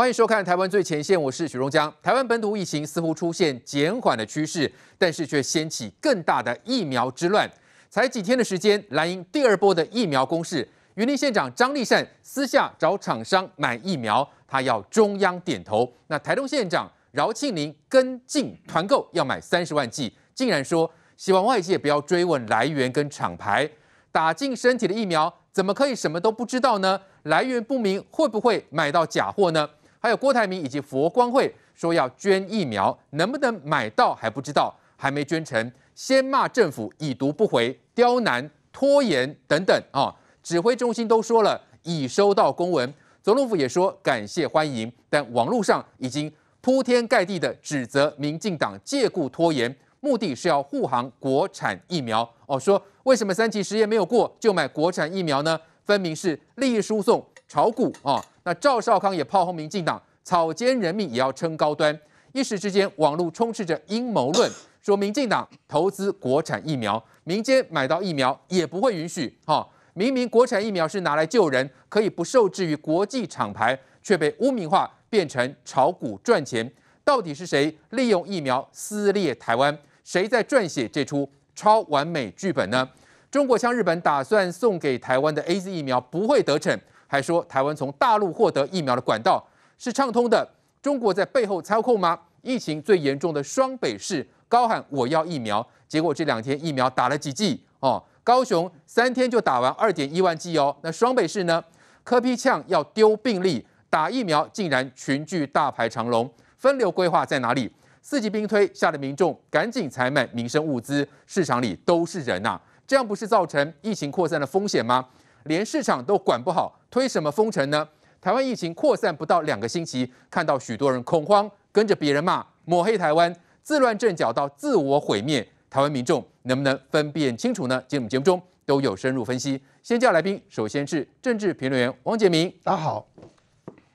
欢迎收看《台湾最前线》，我是许荣江。台湾本土疫情似乎出现减缓的趋势，但是却掀起更大的疫苗之乱。才几天的时间，蓝英第二波的疫苗攻势，云林县长张立善私下找厂商买疫苗，他要中央点头。那台东县长饶庆林跟进团购，要买三十万剂，竟然说希望外界不要追问来源跟厂牌。打进身体的疫苗，怎么可以什么都不知道呢？来源不明，会不会买到假货呢？还有郭台铭以及佛光会说要捐疫苗，能不能买到还不知道，还没捐成，先骂政府已读不回、刁难、拖延等等啊！指挥中心都说了已收到公文，总统府也说感谢欢迎，但网络上已经铺天盖地的指责民进党借故拖延，目的是要护航国产疫苗哦。说为什么三级实验没有过就买国产疫苗呢？分明是利益输送、炒股啊！那赵少康也炮轰民进党，草菅人命也要撑高端。一时之间，网络充斥着阴谋论，说民进党投资国产疫苗，民间买到疫苗也不会允许。哈，明明国产疫苗是拿来救人，可以不受制于国际厂牌，却被污名化变成炒股赚钱。到底是谁利用疫苗撕裂台湾？谁在撰写这出超完美剧本呢？中国向日本打算送给台湾的 A Z 疫苗不会得逞。还说台湾从大陆获得疫苗的管道是畅通的，中国在背后操控吗？疫情最严重的双北市高喊我要疫苗，结果这两天疫苗打了几剂哦，高雄三天就打完二点一万剂哦，那双北市呢？科皮呛要丢病例，打疫苗竟然群聚大排长龙，分流规划在哪里？四级兵推吓得民众赶紧采买民生物资，市场里都是人呐，这样不是造成疫情扩散的风险吗？连市场都管不好，推什么封城呢？台湾疫情扩散不到两个星期，看到许多人恐慌，跟着别人骂、抹黑台湾，自乱阵脚到自我毁灭。台湾民众能不能分辨清楚呢？节目节目中都有深入分析。先叫来宾，首先是政治评论员王杰明，大家好；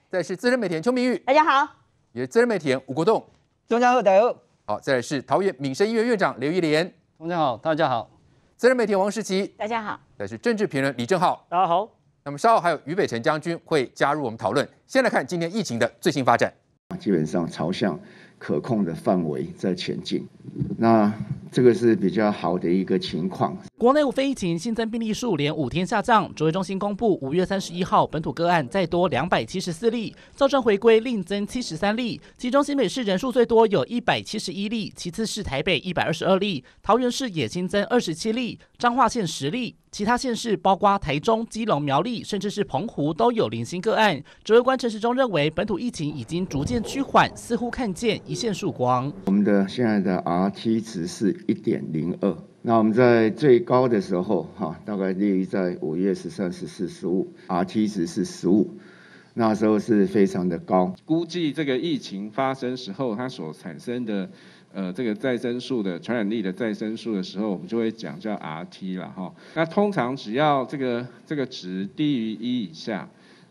再是资深媒体人邱明玉，大家好；也是资深媒体人吴国栋，中央后大家好；再来是桃园民生医院院长刘玉莲，中央好，大家好。私人媒体王世奇，大家好。我是政治评论李正浩，大家好。那么稍后还有俞北辰将军会加入我们讨论。先来看今天疫情的最新发展。基本上朝向可控的范围在前进。那这个是比较好的一个情况。国内非疫情新增病例数连五天下降。卓越中心公布五月三十一号本土个案再多两百七十四例，造成回归另增七十三例。其中新北市人数最多有一百七十一例，其次是台北一百二十二例，桃园市也新增二十七例，彰化县十例，其他县市包括台中、基隆、苗栗，甚至是澎湖都有零星个案。卓越官陈时中认为本土疫情已经逐渐趋缓，似乎看见一线曙光。我们的亲爱的 Rt 值是一点零二，那我们在最高的时候，哈，大概位于在五月十三十四十五，Rt 值是十五，那时候是非常的高。估计这个疫情发生时候，它所产生的，呃，这个再生数的传染力的再生数的时候，我们就会讲叫 Rt 了哈。那通常只要这个这个值低于一以下，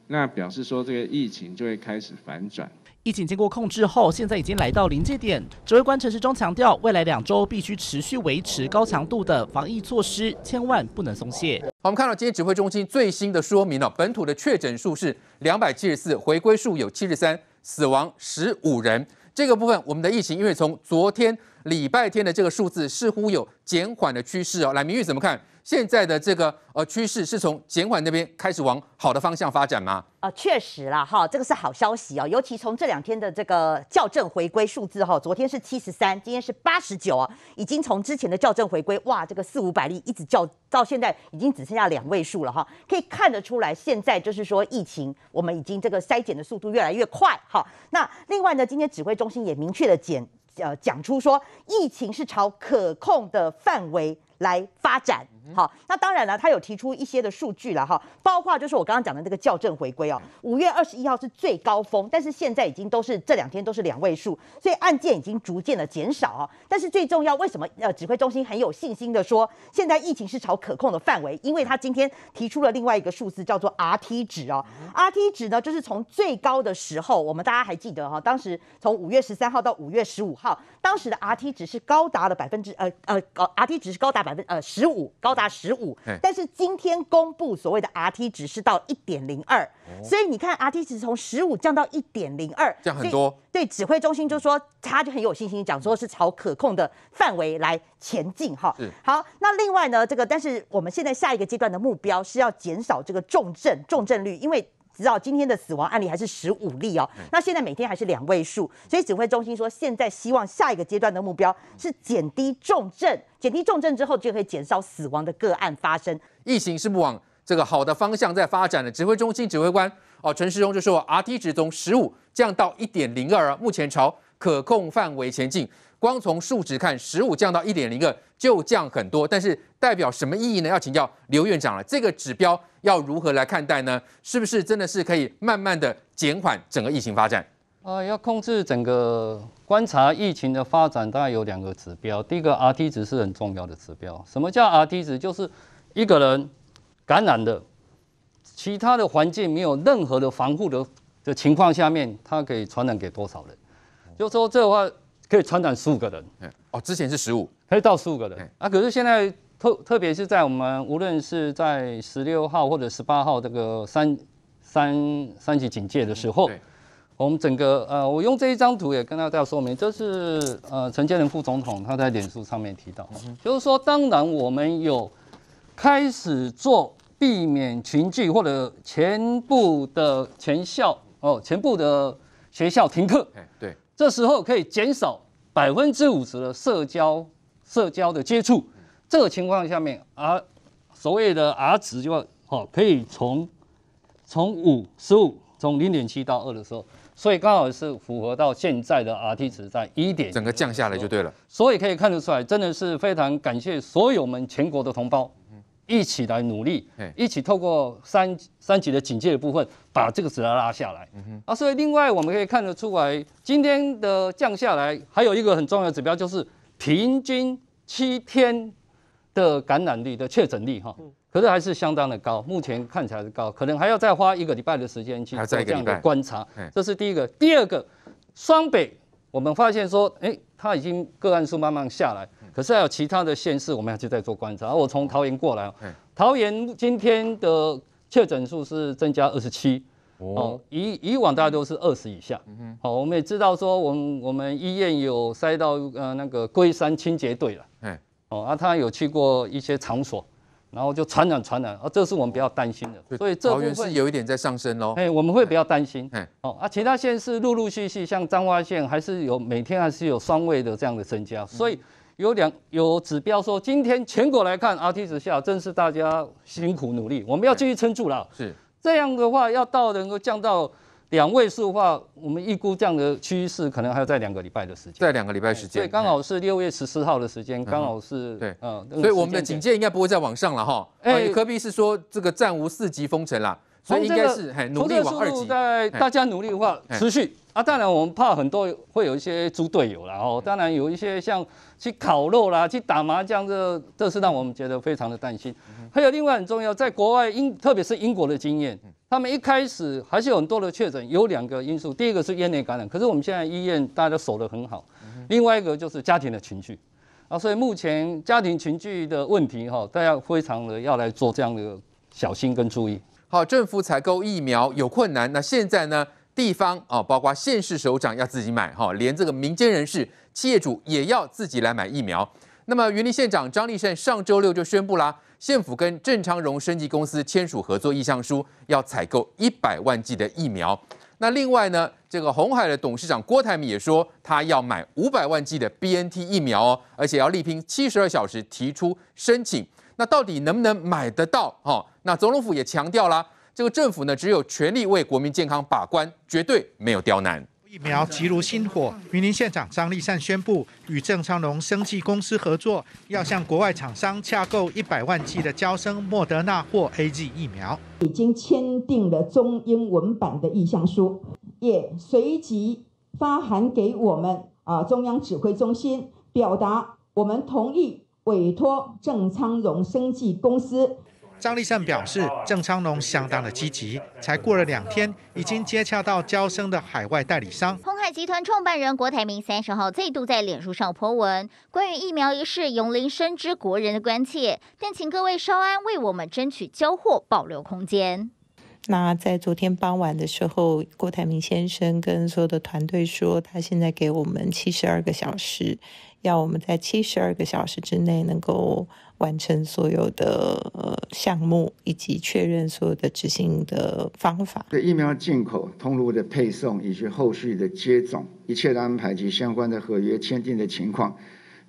那表示说这个疫情就会开始反转。疫情经过控制后，现在已经来到临界点。指挥官陈时中强调，未来两周必须持续维持高强度的防疫措施，千万不能松懈。我们看到今天指挥中心最新的说明了，本土的确诊数是两百七十四，回归数有七十三，死亡十五人。这个部分，我们的疫情因为从昨天礼拜天的这个数字似乎有减缓的趋势哦。来，明玉怎么看？现在的这个呃趋势是从减缓那边开始往好的方向发展吗？啊，确实啦，哈，这个是好消息哦。尤其从这两天的这个校正回归数字哈，昨天是七十三，今天是八十九啊，已经从之前的校正回归哇，这个四五百例一直校到现在已经只剩下两位数了哈，可以看得出来，现在就是说疫情我们已经这个筛检的速度越来越快哈。那另外呢，今天指挥中心也明确的减。呃讲出说，疫情是朝可控的范围来发展。好，那当然了，他有提出一些的数据了哈，包括就是我刚刚讲的那个校正回归哦，五月二十一号是最高峰，但是现在已经都是这两天都是两位数，所以案件已经逐渐的减少哦。但是最重要，为什么呃指挥中心很有信心的说现在疫情是朝可控的范围？因为他今天提出了另外一个数字叫做 R T 值哦，R T 值呢就是从最高的时候，我们大家还记得哈，当时从五月十三号到五月十五号，当时的 R T 值是高达了百分之呃呃高，R T 值是高达百分呃十五高。达十五，但是今天公布所谓的 R T 值是到一点零二，所以你看 R T 值从十五降到一点零二，降很多。对，指挥中心就说他就很有信心，讲说是朝可控的范围来前进哈。好，那另外呢，这个但是我们现在下一个阶段的目标是要减少这个重症重症率，因为。直到今天的死亡案例还是十五例哦，那现在每天还是两位数，所以指挥中心说，现在希望下一个阶段的目标是减低重症，减低重症之后就可以减少死亡的个案发生。疫情是不往这个好的方向在发展的，指挥中心指挥官哦，陈世忠就说，R T 值从十五降到一点零二，目前朝可控范围前进。光从数值看，十五降到一点零个就降很多，但是代表什么意义呢？要请教刘院长了。这个指标要如何来看待呢？是不是真的是可以慢慢的减缓整个疫情发展啊？要控制整个观察疫情的发展，大概有两个指标。第一个 R T 值是很重要的指标。什么叫 R T 值？就是一个人感染的，其他的环境没有任何的防护的的情况下面，它可以传染给多少人？就说这话。可以传染十五个人，嗯，哦，之前是十五，可以到十五个人，啊，可是现在特特别是在我们无论是在十六号或者十八号这个三三三级警戒的时候，我们整个呃，我用这一张图也跟大家说明，这是呃，陈建仁副总统他在脸书上面提到，就是说，当然我们有开始做避免群聚或者全部的全校哦，全部的学校停课，对。这时候可以减少百分之五十的社交、社交的接触，这个情况下面，R 所谓的 R 值就话好，可以从从五十五，从零点七到二的时候，所以刚好是符合到现在的 Rt 值在一点，整个降下来就对了。所以可以看得出来，真的是非常感谢所有我们全国的同胞。一起来努力，一起透过三三级的警戒的部分，把这个指标拉下来。啊，所以另外我们可以看得出来，今天的降下来，还有一个很重要的指标就是平均七天的感染率的确诊率哈，可是还是相当的高，目前看起来是高，可能还要再花一个礼拜的时间去做这样的观察。这是第一个，第二个，双北。我们发现说，哎，它已经个案数慢慢下来，可是还有其他的县市，我们还是在做观察。我从桃园过来桃园今天的确诊数是增加二十七，哦，以以往大家都是二十以下。好，我们也知道说，我我们医院有塞到呃那个龟山清洁队了，哦，啊，他有去过一些场所。然后就传染传染，啊，这是我们比较担心的，所以潮源是有一点在上升喽。哎，我们会比较担心。哎，哦啊，其他县市陆陆续续，像彰化县还是有每天还是有双位的这样的增加，所以有两有指标说，今天全国来看，R 值下正是大家辛苦努力，我们要继续撑住了。是这样的话，要到能够降到。两位数的话，我们预估这样的趋势可能还有在两个礼拜的时间，在两个礼拜时间，对，刚好是六月十四号的时间，刚好是对，嗯，所以我们的警戒应该不会再往上了哈。哎，科比是说这个暂无四级封城啦，所以应该是努力往二级，在大家努力的话，持续啊。当然我们怕很多会有一些猪队友了哦。当然有一些像去烤肉啦、去打麻将这，这是让我们觉得非常的担心。还有另外很重要，在国外英特别是英国的经验。他们一开始还是有很多的确诊，有两个因素，第一个是院内感染，可是我们现在医院大家守得很好，另外一个就是家庭的情绪。啊，所以目前家庭群聚的问题哈，大家非常的要来做这样的小心跟注意。好，政府采购疫苗有困难，那现在呢，地方啊，包括县市首长要自己买哈，连这个民间人士、企业主也要自己来买疫苗。那么云林县长张立善上周六就宣布啦。县府跟郑昌荣生技公司签署合作意向书，要采购一百万剂的疫苗。那另外呢，这个红海的董事长郭台铭也说，他要买五百万剂的 B N T 疫苗哦，而且要力拼七十二小时提出申请。那到底能不能买得到？哦，那总统府也强调啦，这个政府呢，只有全力为国民健康把关，绝对没有刁难。疫苗急如星火，云林县长张立善宣布与郑昌荣生技公司合作，要向国外厂商洽购一百万剂的交生莫德纳或 A G 疫苗，已经签订了中英文版的意向书，也随即发函给我们啊中央指挥中心，表达我们同意委托郑昌荣生技公司。张立胜表示，郑昌龙相当的积极，才过了两天，已经接洽到交生的海外代理商。鸿海集团创办人郭台铭三十号再度在脸书上泼文，关于疫苗一事，永林深知国人的关切，但请各位稍安，为我们争取交货保留空间。那在昨天傍晚的时候，郭台铭先生跟所有的团队说，他现在给我们七十二个小时，要我们在七十二个小时之内能够。完成所有的项目以及确认所有的执行的方法。对疫苗进口通路的配送以及后续的接种，一切的安排及相关的合约签订的情况，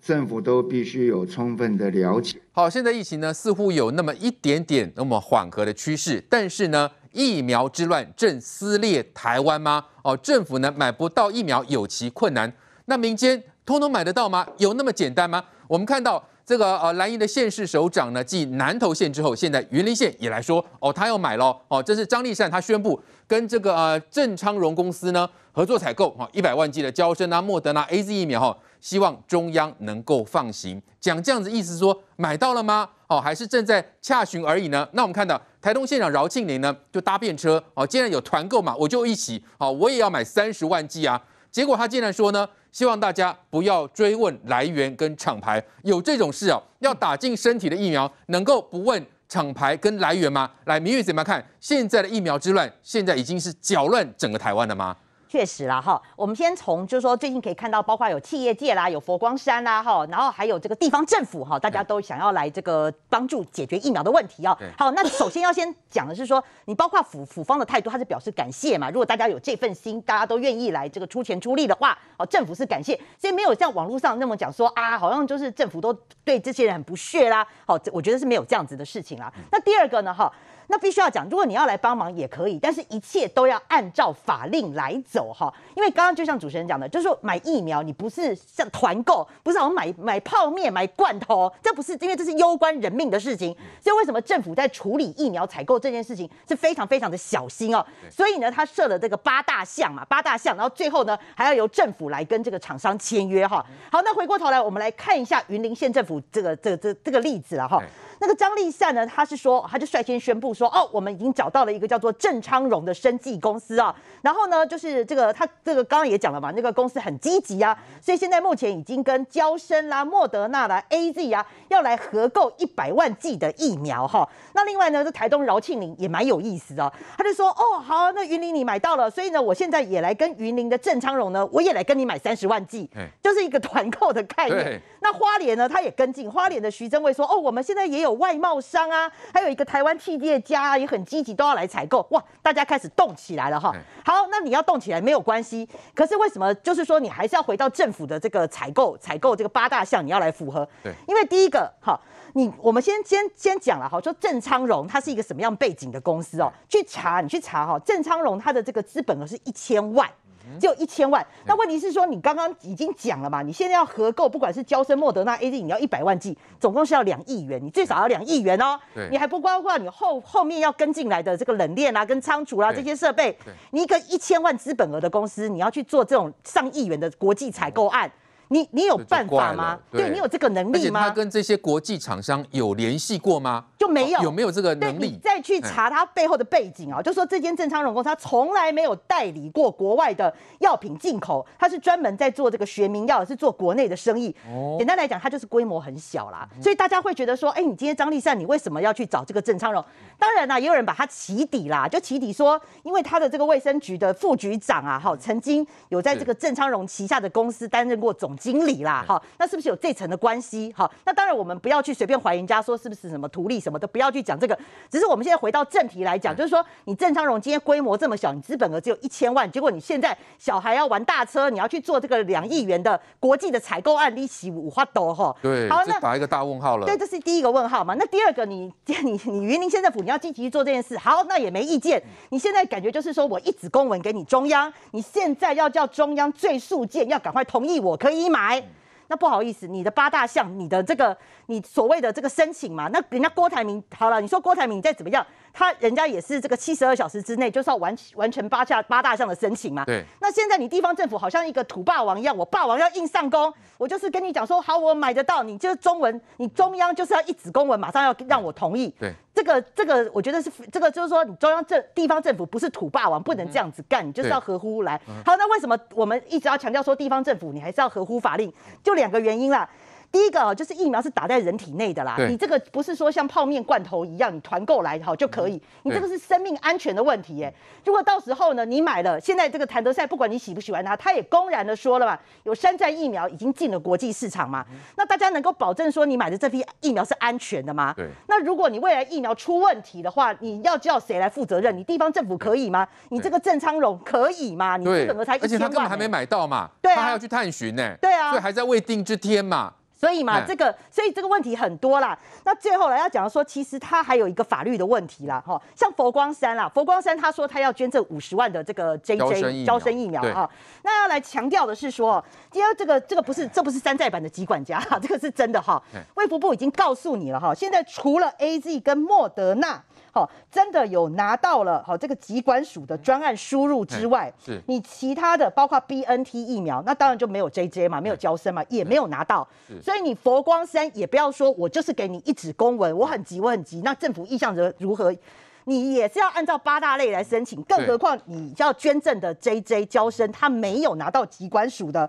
政府都必须有充分的了解。好，现在疫情呢似乎有那么一点点那么缓和的趋势，但是呢，疫苗之乱正撕裂台湾吗？哦，政府呢买不到疫苗有其困难，那民间通通买得到吗？有那么简单吗？我们看到。这个呃，蓝营的县市首长呢，继南投县之后，现在云林县也来说，哦，他要买了，哦，这是张立善，他宣布跟这个呃郑昌荣公司呢合作采购，哈，一百万剂的焦生啊、莫德纳 A Z 疫苗，哈，希望中央能够放行。讲这样子意思说，买到了吗？哦，还是正在洽询而已呢？那我们看到台东县长饶庆林呢，就搭便车，哦，既然有团购嘛，我就一起，哦，我也要买三十万剂啊。结果他竟然说呢。希望大家不要追问来源跟厂牌，有这种事啊？要打进身体的疫苗，能够不问厂牌跟来源吗？来，明月怎么看现在的疫苗之乱？现在已经是搅乱整个台湾了吗？确实啦，哈，我们先从就是说，最近可以看到，包括有企业界啦，有佛光山啦，哈，然后还有这个地方政府哈，大家都想要来这个帮助解决疫苗的问题啊。好，那首先要先讲的是说，你包括府府方的态度，他是表示感谢嘛。如果大家有这份心，大家都愿意来这个出钱出力的话，哦，政府是感谢，所以没有像网络上那么讲说啊，好像就是政府都对这些人很不屑啦。好，我觉得是没有这样子的事情啦。那第二个呢，哈。那必须要讲，如果你要来帮忙也可以，但是一切都要按照法令来走哈。因为刚刚就像主持人讲的，就是买疫苗，你不是像团购，不是好像买买泡面、买罐头，这不是，因为这是攸关人命的事情，所以为什么政府在处理疫苗采购这件事情是非常非常的小心哦。所以呢，他设了这个八大项嘛，八大项，然后最后呢，还要由政府来跟这个厂商签约哈。好，那回过头来，我们来看一下云林县政府这个这这这个例子了哈。那个张立善呢？他是说，他就率先宣布说，哦，我们已经找到了一个叫做郑昌荣的生技公司啊。然后呢，就是这个他这个刚刚也讲了嘛，那个公司很积极啊，所以现在目前已经跟交生啦、莫德纳啦、A Z 啊，要来合购一百万剂的疫苗哈。那另外呢，这台东饶庆林也蛮有意思哦，他就说，哦，好，那云林你买到了，所以呢，我现在也来跟云林的郑昌荣呢，我也来跟你买三十万剂，就是一个团购的概念。那花莲呢？他也跟进花莲的徐正伟说：“哦，我们现在也有外贸商啊，还有一个台湾企业家也很积极，都要来采购。哇，大家开始动起来了哈。好，那你要动起来没有关系，可是为什么？就是说你还是要回到政府的这个采购，采购这个八大项，你要来符合。对，因为第一个哈，你我们先先先讲了哈，说郑昌荣他是一个什么样背景的公司哦？去查你去查哈，郑昌荣他的这个资本额是一千万。”只有一千万，那问题是说，你刚刚已经讲了嘛？你现在要合购，不管是娇生莫德那 A D，你要一百万 G，总共是要两亿元，你最少要两亿元哦。你还不包括你后后面要跟进来的这个冷链啊、跟仓储啦这些设备。你一个一千万资本额的公司，你要去做这种上亿元的国际采购案。你你有办法吗？对你有这个能力吗？他跟这些国际厂商有联系过吗？就没有有没有这个能力？再去查他背后的背景啊，就说这间正昌荣公司，他从来没有代理过国外的药品进口，他是专门在做这个学名药，是做国内的生意。哦，简单来讲，他就是规模很小啦，所以大家会觉得说，哎，你今天张立善，你为什么要去找这个正昌荣？当然啦，也有人把他起底啦，就起底说，因为他的这个卫生局的副局长啊，哈，曾经有在这个正昌荣旗下的公司担任过总。经理啦，好，那是不是有这层的关系？好，那当然我们不要去随便怀疑人家说是不是什么图利什么的，不要去讲这个。只是我们现在回到正题来讲，就是说你郑昌荣今天规模这么小，你资本额只有一千万，结果你现在小孩要玩大车，你要去做这个两亿元的国际的采购案，利息五花多哈？对，好，打一个大问号了。对，这是第一个问号嘛？那第二个你你你云林县政府，你要积极去做这件事，好，那也没意见。你现在感觉就是说我一纸公文给你中央，你现在要叫中央最速件，要赶快同意，我可以。你买，那不好意思，你的八大项，你的这个，你所谓的这个申请嘛，那人家郭台铭好了，你说郭台铭再怎么样。他人家也是这个七十二小时之内就是要完完成八下八大项的申请嘛。对。那现在你地方政府好像一个土霸王一样，我霸王要硬上弓，我就是跟你讲说好，我买得到，你就是中文，你中央就是要一纸公文，马上要让我同意。对。这个这个，我觉得是这个，就是说你中央政地方政府不是土霸王，不能这样子干，你就是要合乎来。好，那为什么我们一直要强调说地方政府你还是要合乎法令？就两个原因啦。第一个就是疫苗是打在人体内的啦，你这个不是说像泡面罐头一样，你团购来好就可以，你这个是生命安全的问题耶。如果到时候呢，你买了现在这个谭德赛，不管你喜不喜欢它，它也公然的说了嘛，有山寨疫苗已经进了国际市场嘛，那大家能够保证说你买的这批疫苗是安全的吗？对。那如果你未来疫苗出问题的话，你要叫谁来负责任？你地方政府可以吗？你这个郑昌荣可以吗？你怎么才？而且他根本还没买到嘛，他还要去探寻呢。对啊。所以还在未定之天嘛。所以嘛，这个所以这个问题很多啦。那最后来要讲说，其实他还有一个法律的问题啦，哈，像佛光山啦，佛光山他说他要捐赠五十万的这个 J J 招生疫苗哈。那要来强调的是说，因为这个这个不是这不是山寨版的吉管家，这个是真的哈。卫福部已经告诉你了哈，现在除了 A Z 跟莫德纳。好，真的有拿到了。好，这个疾管署的专案输入之外，是你其他的包括 B N T 疫苗，那当然就没有 J J 嘛，没有交生嘛，也没有拿到。所以你佛光山也不要说，我就是给你一纸公文，我很急，我很急。那政府意向者如何？你也是要按照八大类来申请，更何况你要捐赠的 J J 交生，他没有拿到机关署的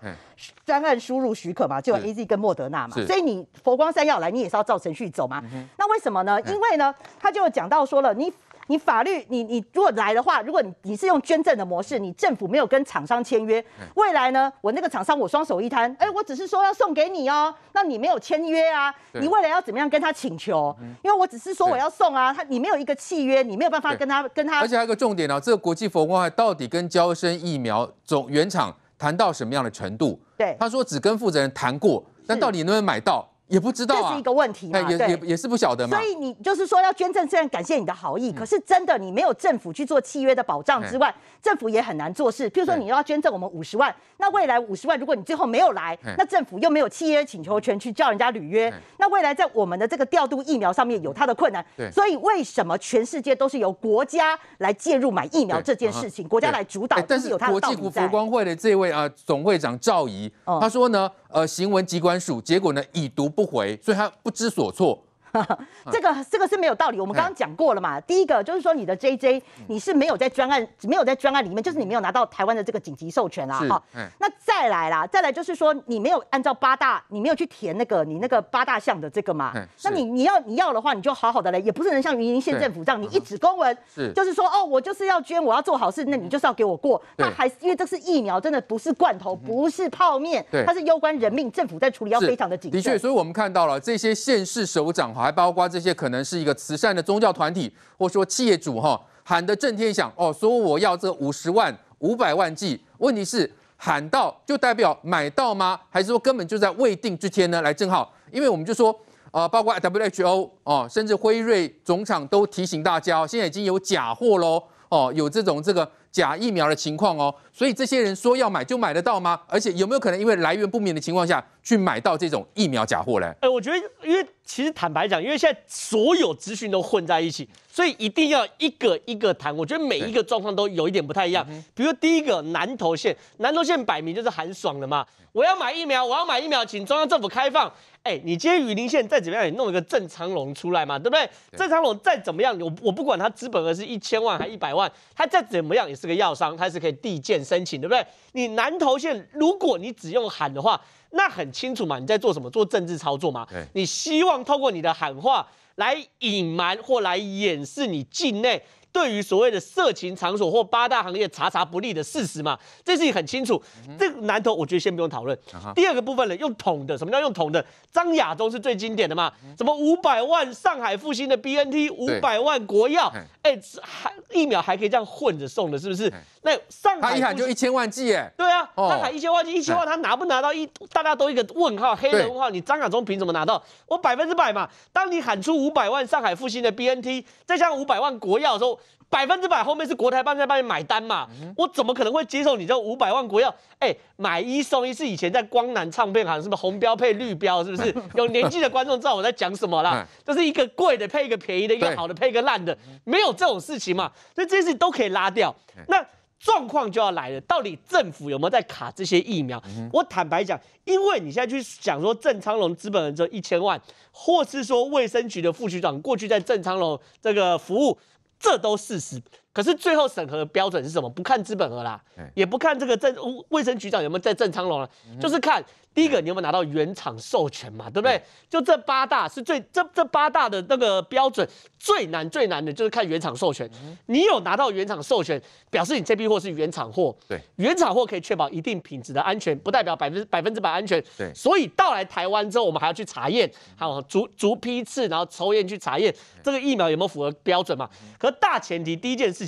专案输入许可嘛，就有 A Z 跟莫德纳嘛，所以你佛光山要来，你也是要照程序走嘛。那为什么呢？因为呢，他就讲到说了，你。你法律，你你如果来的话，如果你你是用捐赠的模式，你政府没有跟厂商签约，未来呢，我那个厂商我双手一摊，哎，我只是说要送给你哦，那你没有签约啊，你未来要怎么样跟他请求？因为我只是说我要送啊，他你没有一个契约，你没有办法跟他跟他。而且还有一个重点哦，这个国际佛光会到底跟交生疫苗总原厂谈到什么样的程度？对，他说只跟负责人谈过，但到底能不能买到？也不知道这是一个问题嘛？也也也是不晓得嘛？所以你就是说要捐赠，虽然感谢你的好意，可是真的你没有政府去做契约的保障之外，政府也很难做事。譬如说你要捐赠我们五十万，那未来五十万如果你最后没有来，那政府又没有契约请求权去叫人家履约，那未来在我们的这个调度疫苗上面有它的困难。所以为什么全世界都是由国家来介入买疫苗这件事情，国家来主导？但是有他。国际古佛光会的这位啊总会长赵仪，他说呢。呃，行文机关署，结果呢，已读不回，所以他不知所措。这个这个是没有道理，我们刚刚讲过了嘛。第一个就是说你的 JJ，你是没有在专案，没有在专案里面，就是你没有拿到台湾的这个紧急授权啦。好，那再来啦，再来就是说你没有按照八大，你没有去填那个你那个八大项的这个嘛。那你你要你要的话，你就好好的来，也不是能像云林县政府这样，你一纸公文，就是说哦，我就是要捐，我要做好事，那你就是要给我过。那还是因为这是疫苗，真的不是罐头，不是泡面，它是攸关人命，政府在处理要非常的谨慎。的确，所以我们看到了这些县市首长哈。还包括这些可能是一个慈善的宗教团体，或说企业主哈，喊的震天响哦，说我要这五十万、五百万剂。问题是喊到就代表买到吗？还是说根本就在未定之天呢？来，正好，因为我们就说啊，包括 WHO 哦，甚至辉瑞总厂都提醒大家，现在已经有假货喽哦，有这种这个假疫苗的情况哦。所以这些人说要买就买得到吗？而且有没有可能因为来源不明的情况下？去买到这种疫苗假货嘞？哎，我觉得，因为其实坦白讲，因为现在所有资讯都混在一起，所以一定要一个一个谈。我觉得每一个状况都有一点不太一样。比如第一个南投县，南投县摆明就是喊爽了嘛。我要买疫苗，我要买疫苗，请中央政府开放。哎，你今天雨林县再怎么样也弄一个郑昌龙出来嘛，对不对？郑昌龙再怎么样，我我不管他资本额是一千万还一百万，他再怎么样也是个药商，他是可以递件申请，对不对？你南投县如果你只用喊的话。那很清楚嘛，你在做什么？做政治操作嘛？你希望透过你的喊话来隐瞒或来掩饰你境内？对于所谓的色情场所或八大行业查查不力的事实嘛，这事情很清楚。这个南投我觉得先不用讨论。第二个部分呢，用桶的，什么叫用桶的？张亚中是最经典的嘛？什么五百万上海复兴的 B N T，五百万国药？哎，还一秒还可以这样混着送的，是不是？那上海他一喊就一千万剂，哎，对啊，他喊一千万剂，一千万他拿不拿到一？大家都一个问号，黑人问号，你张亚中凭什么拿到？我百分之百嘛。当你喊出五百万上海复兴的 B N T，再加五百万国药的时候。百分之百后面是国台办在帮你买单嘛？我怎么可能会接受你这五百万国药？哎，买一送一，是以前在光南唱片行是不是红标配绿标？是不是？有年纪的观众知道我在讲什么啦？就是一个贵的配一个便宜的，一个好的配一个烂的，没有这种事情嘛？所以这些事情都可以拉掉。那状况就要来了，到底政府有没有在卡这些疫苗？我坦白讲，因为你现在去想说郑昌龙资本人这一千万，或是说卫生局的副局长过去在郑昌龙这个服务。这都事实。可是最后审核的标准是什么？不看资本额啦，也不看这个政卫生局长有没有在正昌龙了，就是看第一个你有没有拿到原厂授权嘛，对不对？就这八大是最这这八大的那个标准最难最难的就是看原厂授权。你有拿到原厂授权，表示你这批货是原厂货。对，原厂货可以确保一定品质的安全，不代表百分百分之百安全。对，所以到来台湾之后，我们还要去查验，还有逐逐批次然后抽验去查验这个疫苗有没有符合标准嘛？可大前提第一件事。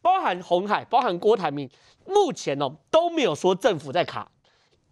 包含红海，包含郭台铭，目前哦都没有说政府在卡，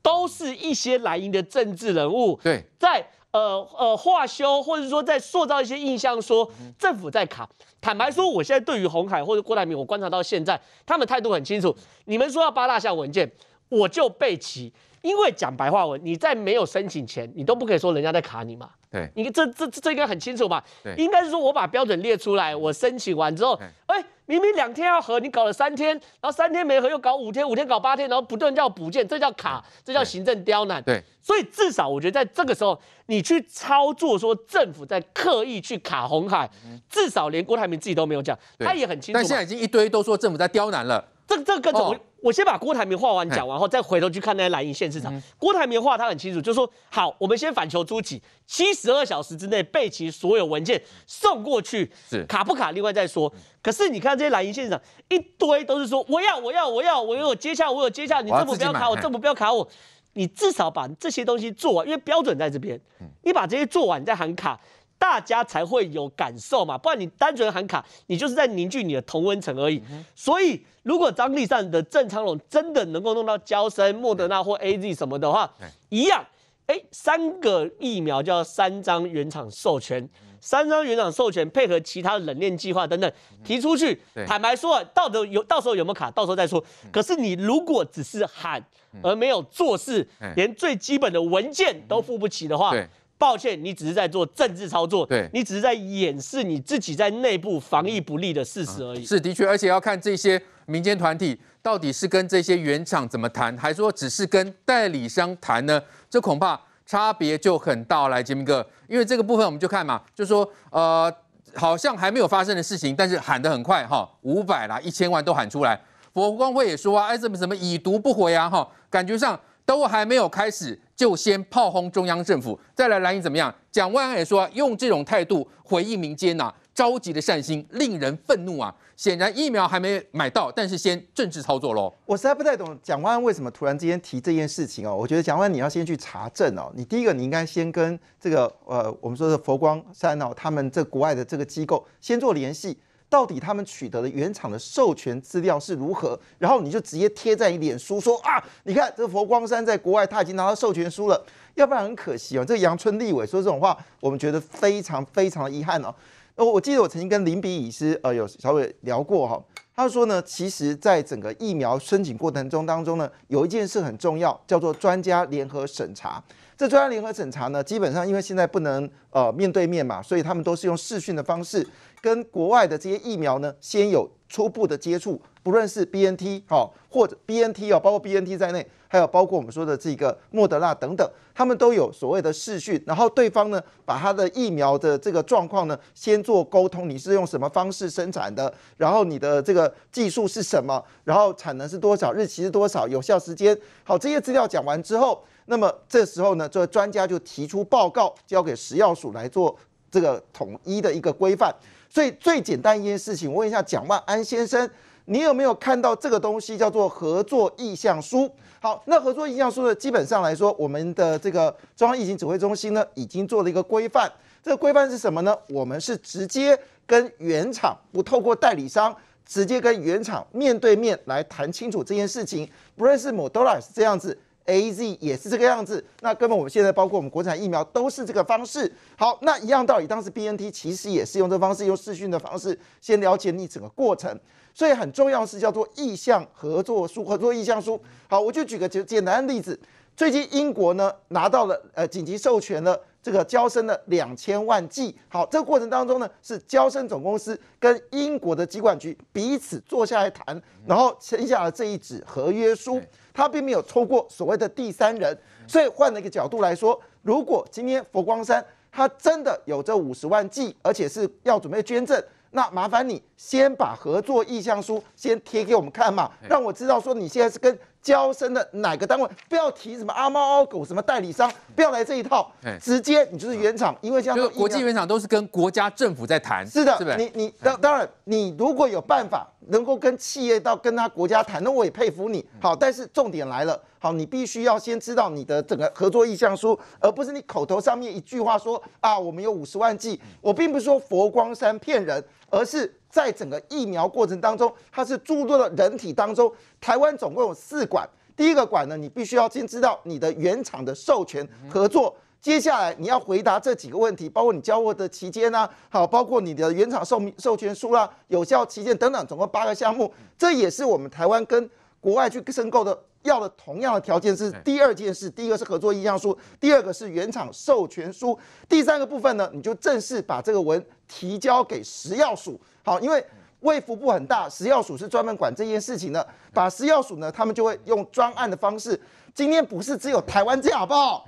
都是一些蓝营的政治人物对，在呃呃化修，或者说在塑造一些印象，说政府在卡。坦白说，我现在对于红海或者郭台铭，我观察到现在，他们态度很清楚。你们说要八大项文件，我就备齐。因为讲白话文，你在没有申请前，你都不可以说人家在卡你嘛。对你这这这应该很清楚吧？应该是说我把标准列出来，我申请完之后，哎。明明两天要合，你搞了三天，然后三天没合又搞五天，五天搞八天，然后不断叫补件，这叫卡，这叫行政刁难。对，所以至少我觉得在这个时候，你去操作说政府在刻意去卡红海，至少连郭台铭自己都没有讲，他也很清楚。但现在已经一堆都说政府在刁难了，这这个跟什么？我先把郭台铭画完讲完，后再回头去看那些蓝营线市场。郭台铭画他很清楚，就说好，我们先反求诸己，七十二小时之内备齐所有文件送过去，是卡不卡，另外再说。可是你看这些蓝营线市场，一堆都是说我要我要我要，我有接洽我有接洽，你政府不要卡我，政府不要卡我，你至少把这些东西做完，因为标准在这边，你把这些做完再喊卡。大家才会有感受嘛，不然你单纯喊卡，你就是在凝聚你的同温层而已。所以，如果张力善的郑昌龙真的能够弄到交生、莫德纳或 A Z 什么的话，一样，哎，三个疫苗就要三张原厂授权，三张原厂授权配合其他的冷链计划等等提出去。坦白说啊，到底有到时候有没有卡，到时候再说。可是你如果只是喊而没有做事，连最基本的文件都付不起的话。抱歉，你只是在做政治操作，对，你只是在掩饰你自己在内部防疫不力的事实而已。是的确，而且要看这些民间团体到底是跟这些原厂怎么谈，还说只是跟代理商谈呢？这恐怕差别就很大。来，杰明哥，因为这个部分我们就看嘛，就说呃，好像还没有发生的事情，但是喊得很快哈，五百啦，一千万都喊出来。佛光会也说啊，哎，怎么怎么已读不回啊哈，感觉上。都还没有开始，就先炮轰中央政府，再来来你怎么样？蒋万安也说，用这种态度回应民间呐，着急的善心令人愤怒啊！显然疫苗还没买到，但是先政治操作喽。我实在不太懂蒋万安为什么突然之间提这件事情哦。我觉得蒋万安你要先去查证哦。你第一个你应该先跟这个呃我们说的佛光山哦，他们这国外的这个机构先做联系。到底他们取得的原厂的授权资料是如何？然后你就直接贴在你脸书说啊，你看这个佛光山在国外他已经拿到授权书了，要不然很可惜哦。这个阳春立委说这种话，我们觉得非常非常的遗憾哦。我记得我曾经跟林比医师呃有稍微聊过哈，他说呢，其实在整个疫苗申请过程中当中呢，有一件事很重要，叫做专家联合审查。这专家联合审查呢，基本上因为现在不能呃面对面嘛，所以他们都是用视讯的方式跟国外的这些疫苗呢先有初步的接触。不论是 B N T 好，或者 B N T 啊，包括 B N T 在内，还有包括我们说的这个莫德纳等等，他们都有所谓的视讯。然后对方呢把他的疫苗的这个状况呢先做沟通，你是用什么方式生产的，然后你的这个技术是什么，然后产能是多少，日期是多少，有效时间。好，这些资料讲完之后。那么这时候呢，这个专家就提出报告，交给食药署来做这个统一的一个规范。所以最简单一件事情，我问一下蒋万安先生，你有没有看到这个东西叫做合作意向书？好，那合作意向书呢，基本上来说，我们的这个中央疫情指挥中心呢，已经做了一个规范。这个规范是什么呢？我们是直接跟原厂，不透过代理商，直接跟原厂面对面来谈清楚这件事情。不认识 e l 拉是这样子。A Z 也是这个样子，那根本我们现在包括我们国产疫苗都是这个方式。好，那一样道理，当时 B N T 其实也是用这方式，用视讯的方式先了解你整个过程。所以很重要的是叫做意向合作书，合作意向书。好，我就举个简简单的例子，最近英国呢拿到了呃紧急授权了这个交生的两千万剂。好，这个过程当中呢是交生总公司跟英国的监管局彼此坐下来谈，然后签下了这一纸合约书。他并没有抽过所谓的第三人，所以换了一个角度来说，如果今天佛光山他真的有这五十万剂，而且是要准备捐赠，那麻烦你先把合作意向书先贴给我们看嘛，让我知道说你现在是跟。交深的哪个单位？不要提什么阿猫阿狗，什么代理商，不要来这一套，直接你就是原厂，因为像国际原厂都是跟国家政府在谈。是的，是是？你你当当然，你如果有办法能够跟企业到跟他国家谈，那我也佩服你。好，但是重点来了，好，你必须要先知道你的整个合作意向书，而不是你口头上面一句话说啊，我们有五十万计，我并不是说佛光山骗人。而是在整个疫苗过程当中，它是诸多的人体当中，台湾总共有四管，第一个管呢，你必须要先知道你的原厂的授权合作，接下来你要回答这几个问题，包括你交货的期间啊，好，包括你的原厂授授权书啦、有效期间等等，总共八个项目，这也是我们台湾跟国外去申购的。要的同样的条件是第二件事，第一个是合作意向书，第二个是原厂授权书，第三个部分呢，你就正式把这个文提交给食药署。好，因为卫福部很大，食药署是专门管这件事情的。把食药署呢，他们就会用专案的方式。今天不是只有台湾这样，好不好？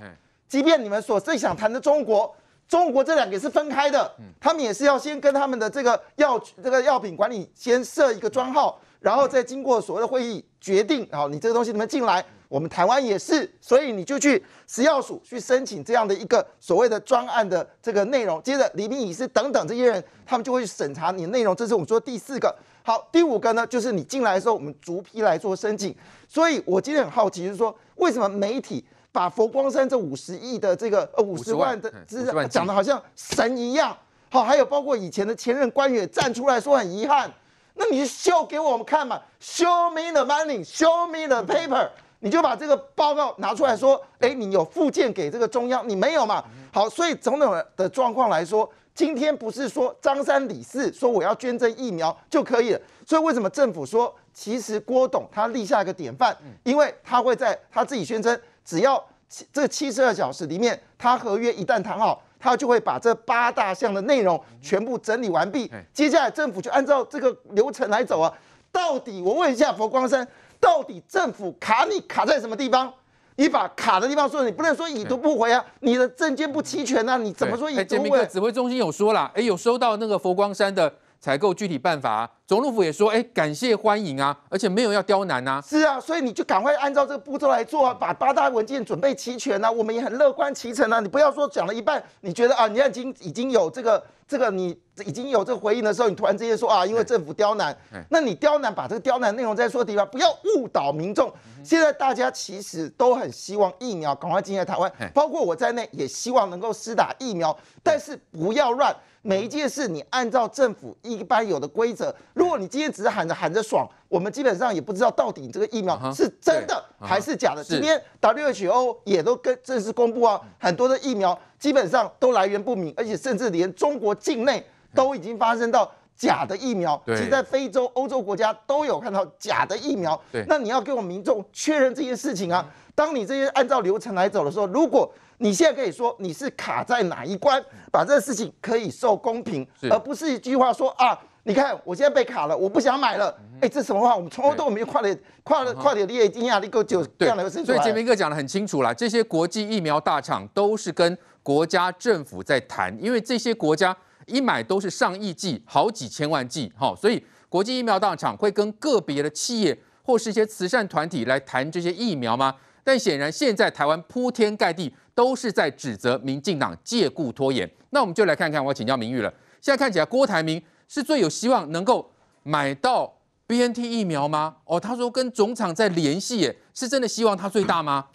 即便你们所最想谈的中国，中国这两个是分开的，他们也是要先跟他们的这个药这个药品管理先设一个专号。然后再经过所谓的会议决定，好，你这个东西能不能进来？我们台湾也是，所以你就去食药署去申请这样的一个所谓的专案的这个内容。接着李明仪师等等这些人，他们就会审查你内容。这是我们说第四个。好，第五个呢，就是你进来的时候，我们逐批来做申请。所以我今天很好奇，就是说为什么媒体把佛光山这五十亿的这个呃五十万的资产讲的好像神一样？好，还有包括以前的前任官员站出来说很遗憾。那你秀给我们看嘛，Show me the money，Show me the paper，你就把这个报告拿出来说，哎，你有附件给这个中央，你没有嘛？好，所以总统的状况来说，今天不是说张三李四说我要捐赠疫苗就可以了。所以为什么政府说，其实郭董他立下一个典范，因为他会在他自己宣称，只要这七十二小时里面，他合约一旦谈好。他就会把这八大项的内容全部整理完毕，接下来政府就按照这个流程来走啊。到底我问一下佛光山，到底政府卡你卡在什么地方？你把卡的地方说，你不能说已读不回啊。你的证件不齐全呐，你怎么说已读不回？指挥中心有说了，哎，有收到那个佛光山的。采购具体办法，总统府也说，哎，感谢欢迎啊，而且没有要刁难呐。是啊，所以你就赶快按照这个步骤来做，啊，把八大文件准备齐全呐。我们也很乐观其成啊。你不要说讲了一半，你觉得啊，你已经已经有这个这个，你已经有这个回应的时候，你突然之间说啊，因为政府刁难，那你刁难把这个刁难内容在说的地方，不要误导民众。现在大家其实都很希望疫苗赶快进来台湾，包括我在内，也希望能够施打疫苗，但是不要乱。每一件事，你按照政府一般有的规则，如果你今天只是喊着喊着爽，我们基本上也不知道到底你这个疫苗是真的还是假的。今天 WHO 也都跟正式公布啊，很多的疫苗基本上都来源不明，而且甚至连中国境内都已经发生到假的疫苗。其实，在非洲、欧洲国家都有看到假的疫苗。那你要跟我们民众确认这件事情啊。当你这些按照流程来走的时候，如果你现在可以说你是卡在哪一关？把这事情可以受公平，而不是一句话说啊，你看我现在被卡了，我不想买了。哎，这什么话？我们从头到尾跨了跨了跨了，耶！惊讶，你给我就这样的一个所以杰明哥讲的很清楚啦，这些国际疫苗大厂都是跟国家政府在谈，因为这些国家一买都是上亿剂，好几千万剂。哈，所以国际疫苗大厂会跟个别的企业或是一些慈善团体来谈这些疫苗吗？但显然现在台湾铺天盖地。都是在指责民进党借故拖延，那我们就来看看，我要请教明玉了。现在看起来，郭台铭是最有希望能够买到 B N T 疫苗吗？哦，他说跟总厂在联系，耶，是真的希望他最大吗？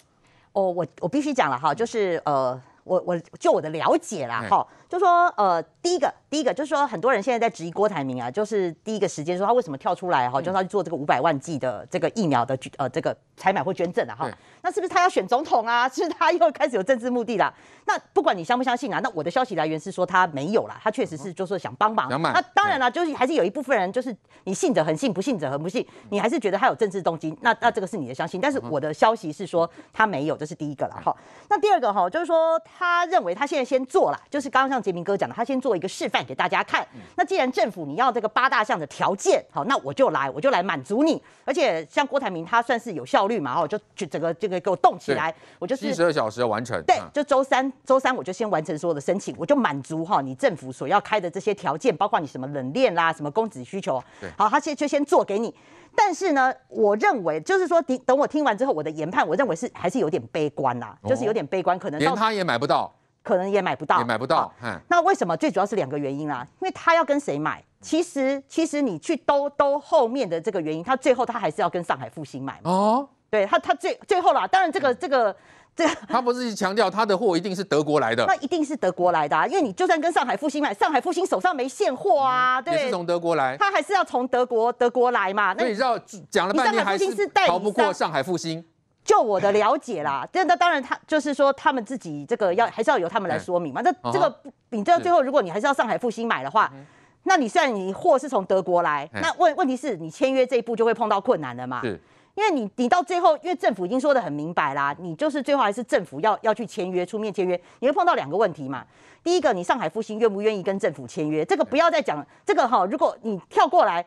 哦，我我必须讲了哈，就是呃，我我就我的了解啦哈。就说呃，第一个，第一个就是说，很多人现在在质疑郭台铭啊，就是第一个时间说他为什么跳出来哈，就是他去做这个五百万剂的这个疫苗的呃这个采买或捐赠啊哈，那是不是他要选总统啊？是他又开始有政治目的了？那不管你相不相信啊，那我的消息来源是说他没有啦，他确实是就是想帮忙。那当然了，就是还是有一部分人就是你信者很信，不信者很不信，你还是觉得他有政治动机，那那这个是你的相信，但是我的消息是说他没有，这是第一个了哈。那第二个哈，就是说他认为他现在先做了，就是刚刚像。杰明哥讲的，他先做一个示范给大家看。那既然政府你要这个八大项的条件，好，那我就来，我就来满足你。而且像郭台铭，他算是有效率嘛，哦，就就整个这个给我动起来，我就是七十二小时完成。对，就周三，周三我就先完成所有的申请，我就满足哈你政府所要开的这些条件，包括你什么冷链啦，什么供给需求。好，他先就先做给你。但是呢，我认为就是说，等等我听完之后，我的研判，我认为是还是有点悲观啦，就是有点悲观，可能连他也买不到。可能也买不到，也买不到。嗯，那为什么？最主要是两个原因啦，因为他要跟谁买？其实，其实你去兜兜后面的这个原因，他最后他还是要跟上海复兴买嘛。哦，对，他他最最后啦，当然这个这个这，他不是强调他的货一定是德国来的，那一定是德国来的，啊，因为你就算跟上海复兴买，上海复兴手上没现货啊，对，也是从德国来，他还是要从德国德国来嘛。那你知道讲了半天还是逃不过上海复兴。就我的了解啦，这那当然，他就是说他们自己这个要还是要由他们来说明嘛。那这个你知道，最后如果你还是要上海复兴买的话，那你虽然你货是从德国来，那问问题是你签约这一步就会碰到困难了嘛？因为你你到最后，因为政府已经说的很明白啦，你就是最后还是政府要要去签约、出面签约，你会碰到两个问题嘛。第一个，你上海复兴愿不愿意跟政府签约？这个不要再讲这个哈。如果你跳过来。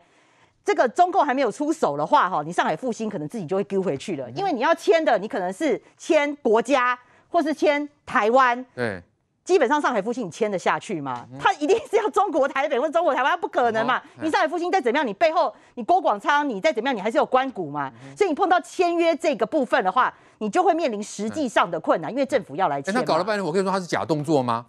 这个中共还没有出手的话，哈，你上海复兴可能自己就会丢回去了。因为你要签的，你可能是签国家或是签台湾。对，基本上上海复兴你签得下去吗？他一定是要中国台北或中国台湾，不可能嘛？你上海复兴再怎么样，你背后你郭广昌，你再怎么样，你还是有关谷嘛？所以你碰到签约这个部分的话，你就会面临实际上的困难，因为政府要来签。那搞了半天，我跟你说他是假动作吗？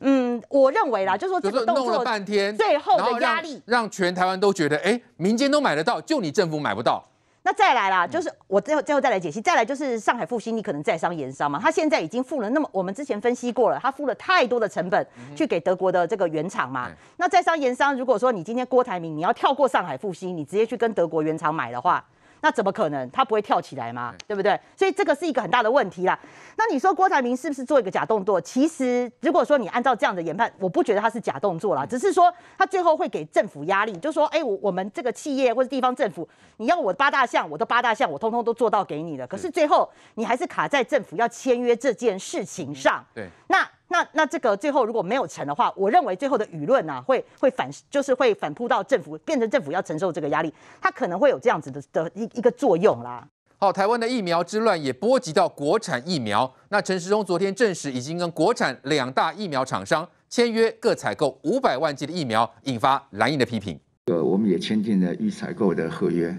嗯，我认为啦，就说这个动作弄了半天，最后的压力让全台湾都觉得，哎，民间都买得到，就你政府买不到。那再来啦，就是我最后最后再来解析，再来就是上海复兴，你可能在商言商嘛，他现在已经付了那么，我们之前分析过了，他付了太多的成本去给德国的这个原厂嘛。那在商言商，如果说你今天郭台铭你要跳过上海复兴，你直接去跟德国原厂买的话。那怎么可能？他不会跳起来嘛，对不对？所以这个是一个很大的问题啦。那你说郭台铭是不是做一个假动作？其实如果说你按照这样的研判，我不觉得他是假动作啦，只是说他最后会给政府压力，就说，哎，我我们这个企业或者地方政府，你要我八大项，我的八大项我通通都做到给你了，可是最后你还是卡在政府要签约这件事情上。对，那。那那这个最后如果没有成的话，我认为最后的舆论呢，会会反，就是会反扑到政府，变成政府要承受这个压力，它可能会有这样子的的一一个作用啦。好，台湾的疫苗之乱也波及到国产疫苗。那陈时中昨天证实，已经跟国产两大疫苗厂商签约各采购五百万剂的疫苗，引发蓝营的批评。呃，我们也签订了预采购的合约。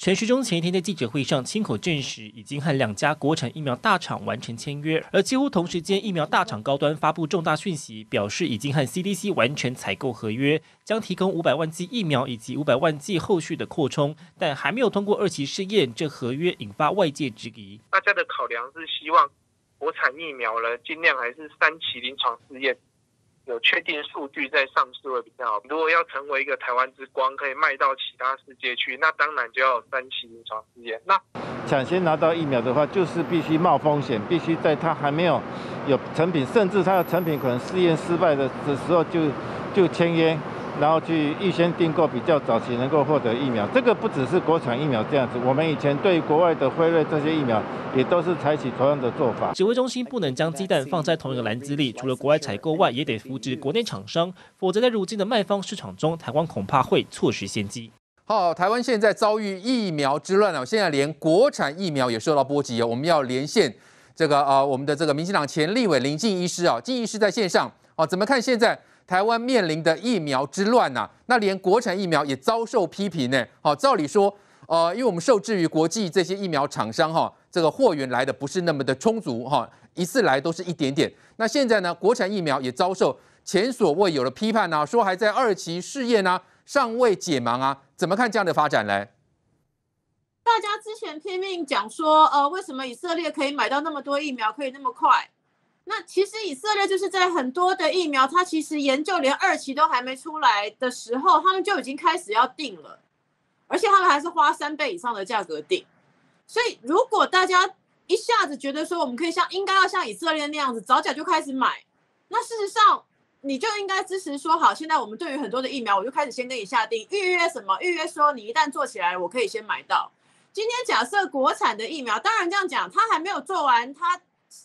全时钟前一天在记者会上亲口证实，已经和两家国产疫苗大厂完成签约。而几乎同时间，疫苗大厂高端发布重大讯息，表示已经和 CDC 完成采购合约，将提供五百万剂疫苗以及五百万剂后续的扩充，但还没有通过二期试验。这合约引发外界质疑。大家的考量是，希望国产疫苗呢，尽量还是三期临床试验。有确定数据再上市会比较好。如果要成为一个台湾之光，可以卖到其他世界去，那当然就要三期临床试验。那抢先拿到疫苗的话，就是必须冒风险，必须在它还没有有成品，甚至它的成品可能试验失败的的时候就就签约。然后去预先订购，比较早期能够获得疫苗。这个不只是国产疫苗这样子，我们以前对国外的辉瑞这些疫苗也都是采取同样的做法。指挥中心不能将鸡蛋放在同一个篮子里，除了国外采购外，也得扶植国内厂商，否则在如今的卖方市场中，台湾恐怕会错失先机。好，台湾现在遭遇疫苗之乱了，现在连国产疫苗也受到波及。我们要连线这个啊，我们的这个民进党前立委林静医师啊，静医师在线上啊，怎么看现在？台湾面临的疫苗之乱呐，那连国产疫苗也遭受批评呢。好，照理说，呃，因为我们受制于国际这些疫苗厂商哈，这个货源来的不是那么的充足哈，一次来都是一点点。那现在呢，国产疫苗也遭受前所未有的批判呐，说还在二期试验呢，尚未解盲啊。怎么看这样的发展嘞？大家之前拼命讲说，呃，为什么以色列可以买到那么多疫苗，可以那么快？那其实以色列就是在很多的疫苗，它其实研究连二期都还没出来的时候，他们就已经开始要定了，而且他们还是花三倍以上的价格定。所以如果大家一下子觉得说我们可以像应该要像以色列那样子早早就开始买，那事实上你就应该支持说好，现在我们对于很多的疫苗，我就开始先跟你下定预约什么预约，说你一旦做起来，我可以先买到。今天假设国产的疫苗，当然这样讲，它还没有做完它。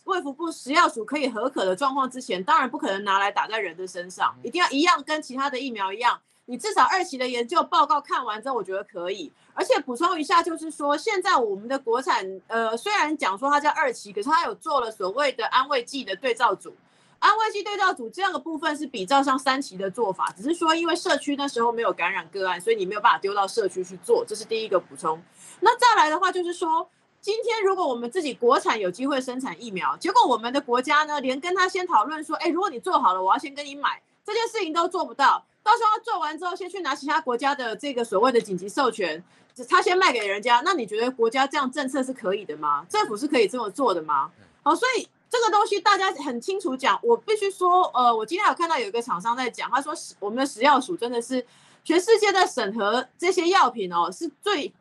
卫福部食药署可以合可的状况之前，当然不可能拿来打在人的身上，一定要一样跟其他的疫苗一样，你至少二期的研究报告看完之后，我觉得可以。而且补充一下，就是说现在我们的国产，呃，虽然讲说它叫二期，可是它有做了所谓的安慰剂的对照组，安慰剂对照组这样的部分是比较像三期的做法，只是说因为社区那时候没有感染个案，所以你没有办法丢到社区去做，这是第一个补充。那再来的话就是说。今天如果我们自己国产有机会生产疫苗，结果我们的国家呢，连跟他先讨论说，哎，如果你做好了，我要先跟你买这件事情都做不到。到时候做完之后，先去拿其他国家的这个所谓的紧急授权，他先卖给人家。那你觉得国家这样政策是可以的吗？政府是可以这么做的吗？好，所以这个东西大家很清楚讲，我必须说，呃，我今天有看到有一个厂商在讲，他说，我们的食药署真的是全世界的审核这些药品哦，是最。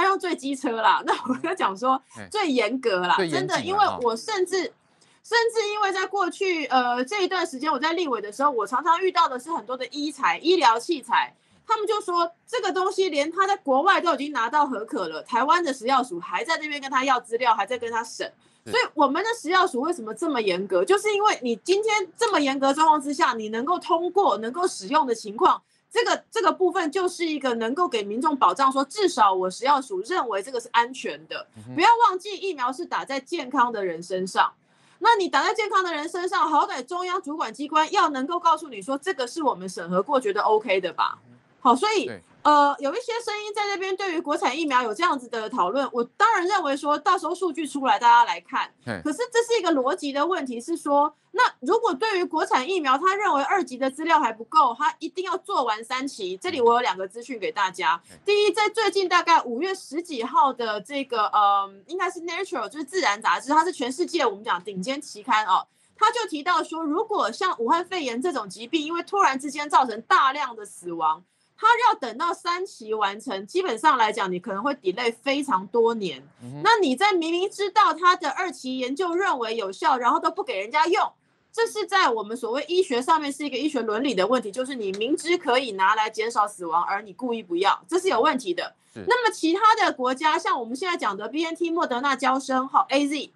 他用最机车啦，那我他讲说最严格啦，真的，因为我甚至甚至因为在过去呃这一段时间我在立委的时候，我常常遇到的是很多的医材医疗器材，他们就说这个东西连他在国外都已经拿到合可了，台湾的食药署还在那边跟他要资料，还在跟他审，所以我们的食药署为什么这么严格？就是因为你今天这么严格状况之下，你能够通过能够使用的情况。这个这个部分就是一个能够给民众保障，说至少我是药署认为这个是安全的。不要忘记，疫苗是打在健康的人身上，那你打在健康的人身上，好歹中央主管机关要能够告诉你说，这个是我们审核过，觉得 OK 的吧。好，所以呃，有一些声音在那边对于国产疫苗有这样子的讨论，我当然认为说，到时候数据出来，大家来看。可是这是一个逻辑的问题，是说，那如果对于国产疫苗，他认为二级的资料还不够，他一定要做完三期。这里我有两个资讯给大家。第一，在最近大概五月十几号的这个，嗯，应该是《Nature》，就是《自然》杂志，它是全世界我们讲顶尖期刊哦，他就提到说，如果像武汉肺炎这种疾病，因为突然之间造成大量的死亡。他要等到三期完成，基本上来讲，你可能会 delay 非常多年。那你在明明知道他的二期研究认为有效，然后都不给人家用，这是在我们所谓医学上面是一个医学伦理的问题，就是你明知可以拿来减少死亡，而你故意不要，这是有问题的。那么其他的国家，像我们现在讲的 B N T、莫德纳、交生、好 A Z，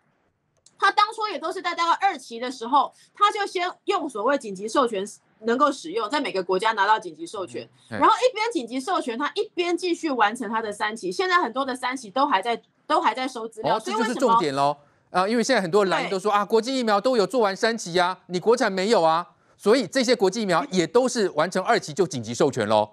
他当初也都是在大概二期的时候，他就先用所谓紧急授权。能够使用，在每个国家拿到紧急授权，然后一边紧急授权，他一边继续完成他的三期。现在很多的三期都还在，都还在收资料。哦，这就是重点喽。啊，因为现在很多人都说啊，国际疫苗都有做完三期呀，你国产没有啊，所以这些国际疫苗也都是完成二期就紧急授权喽。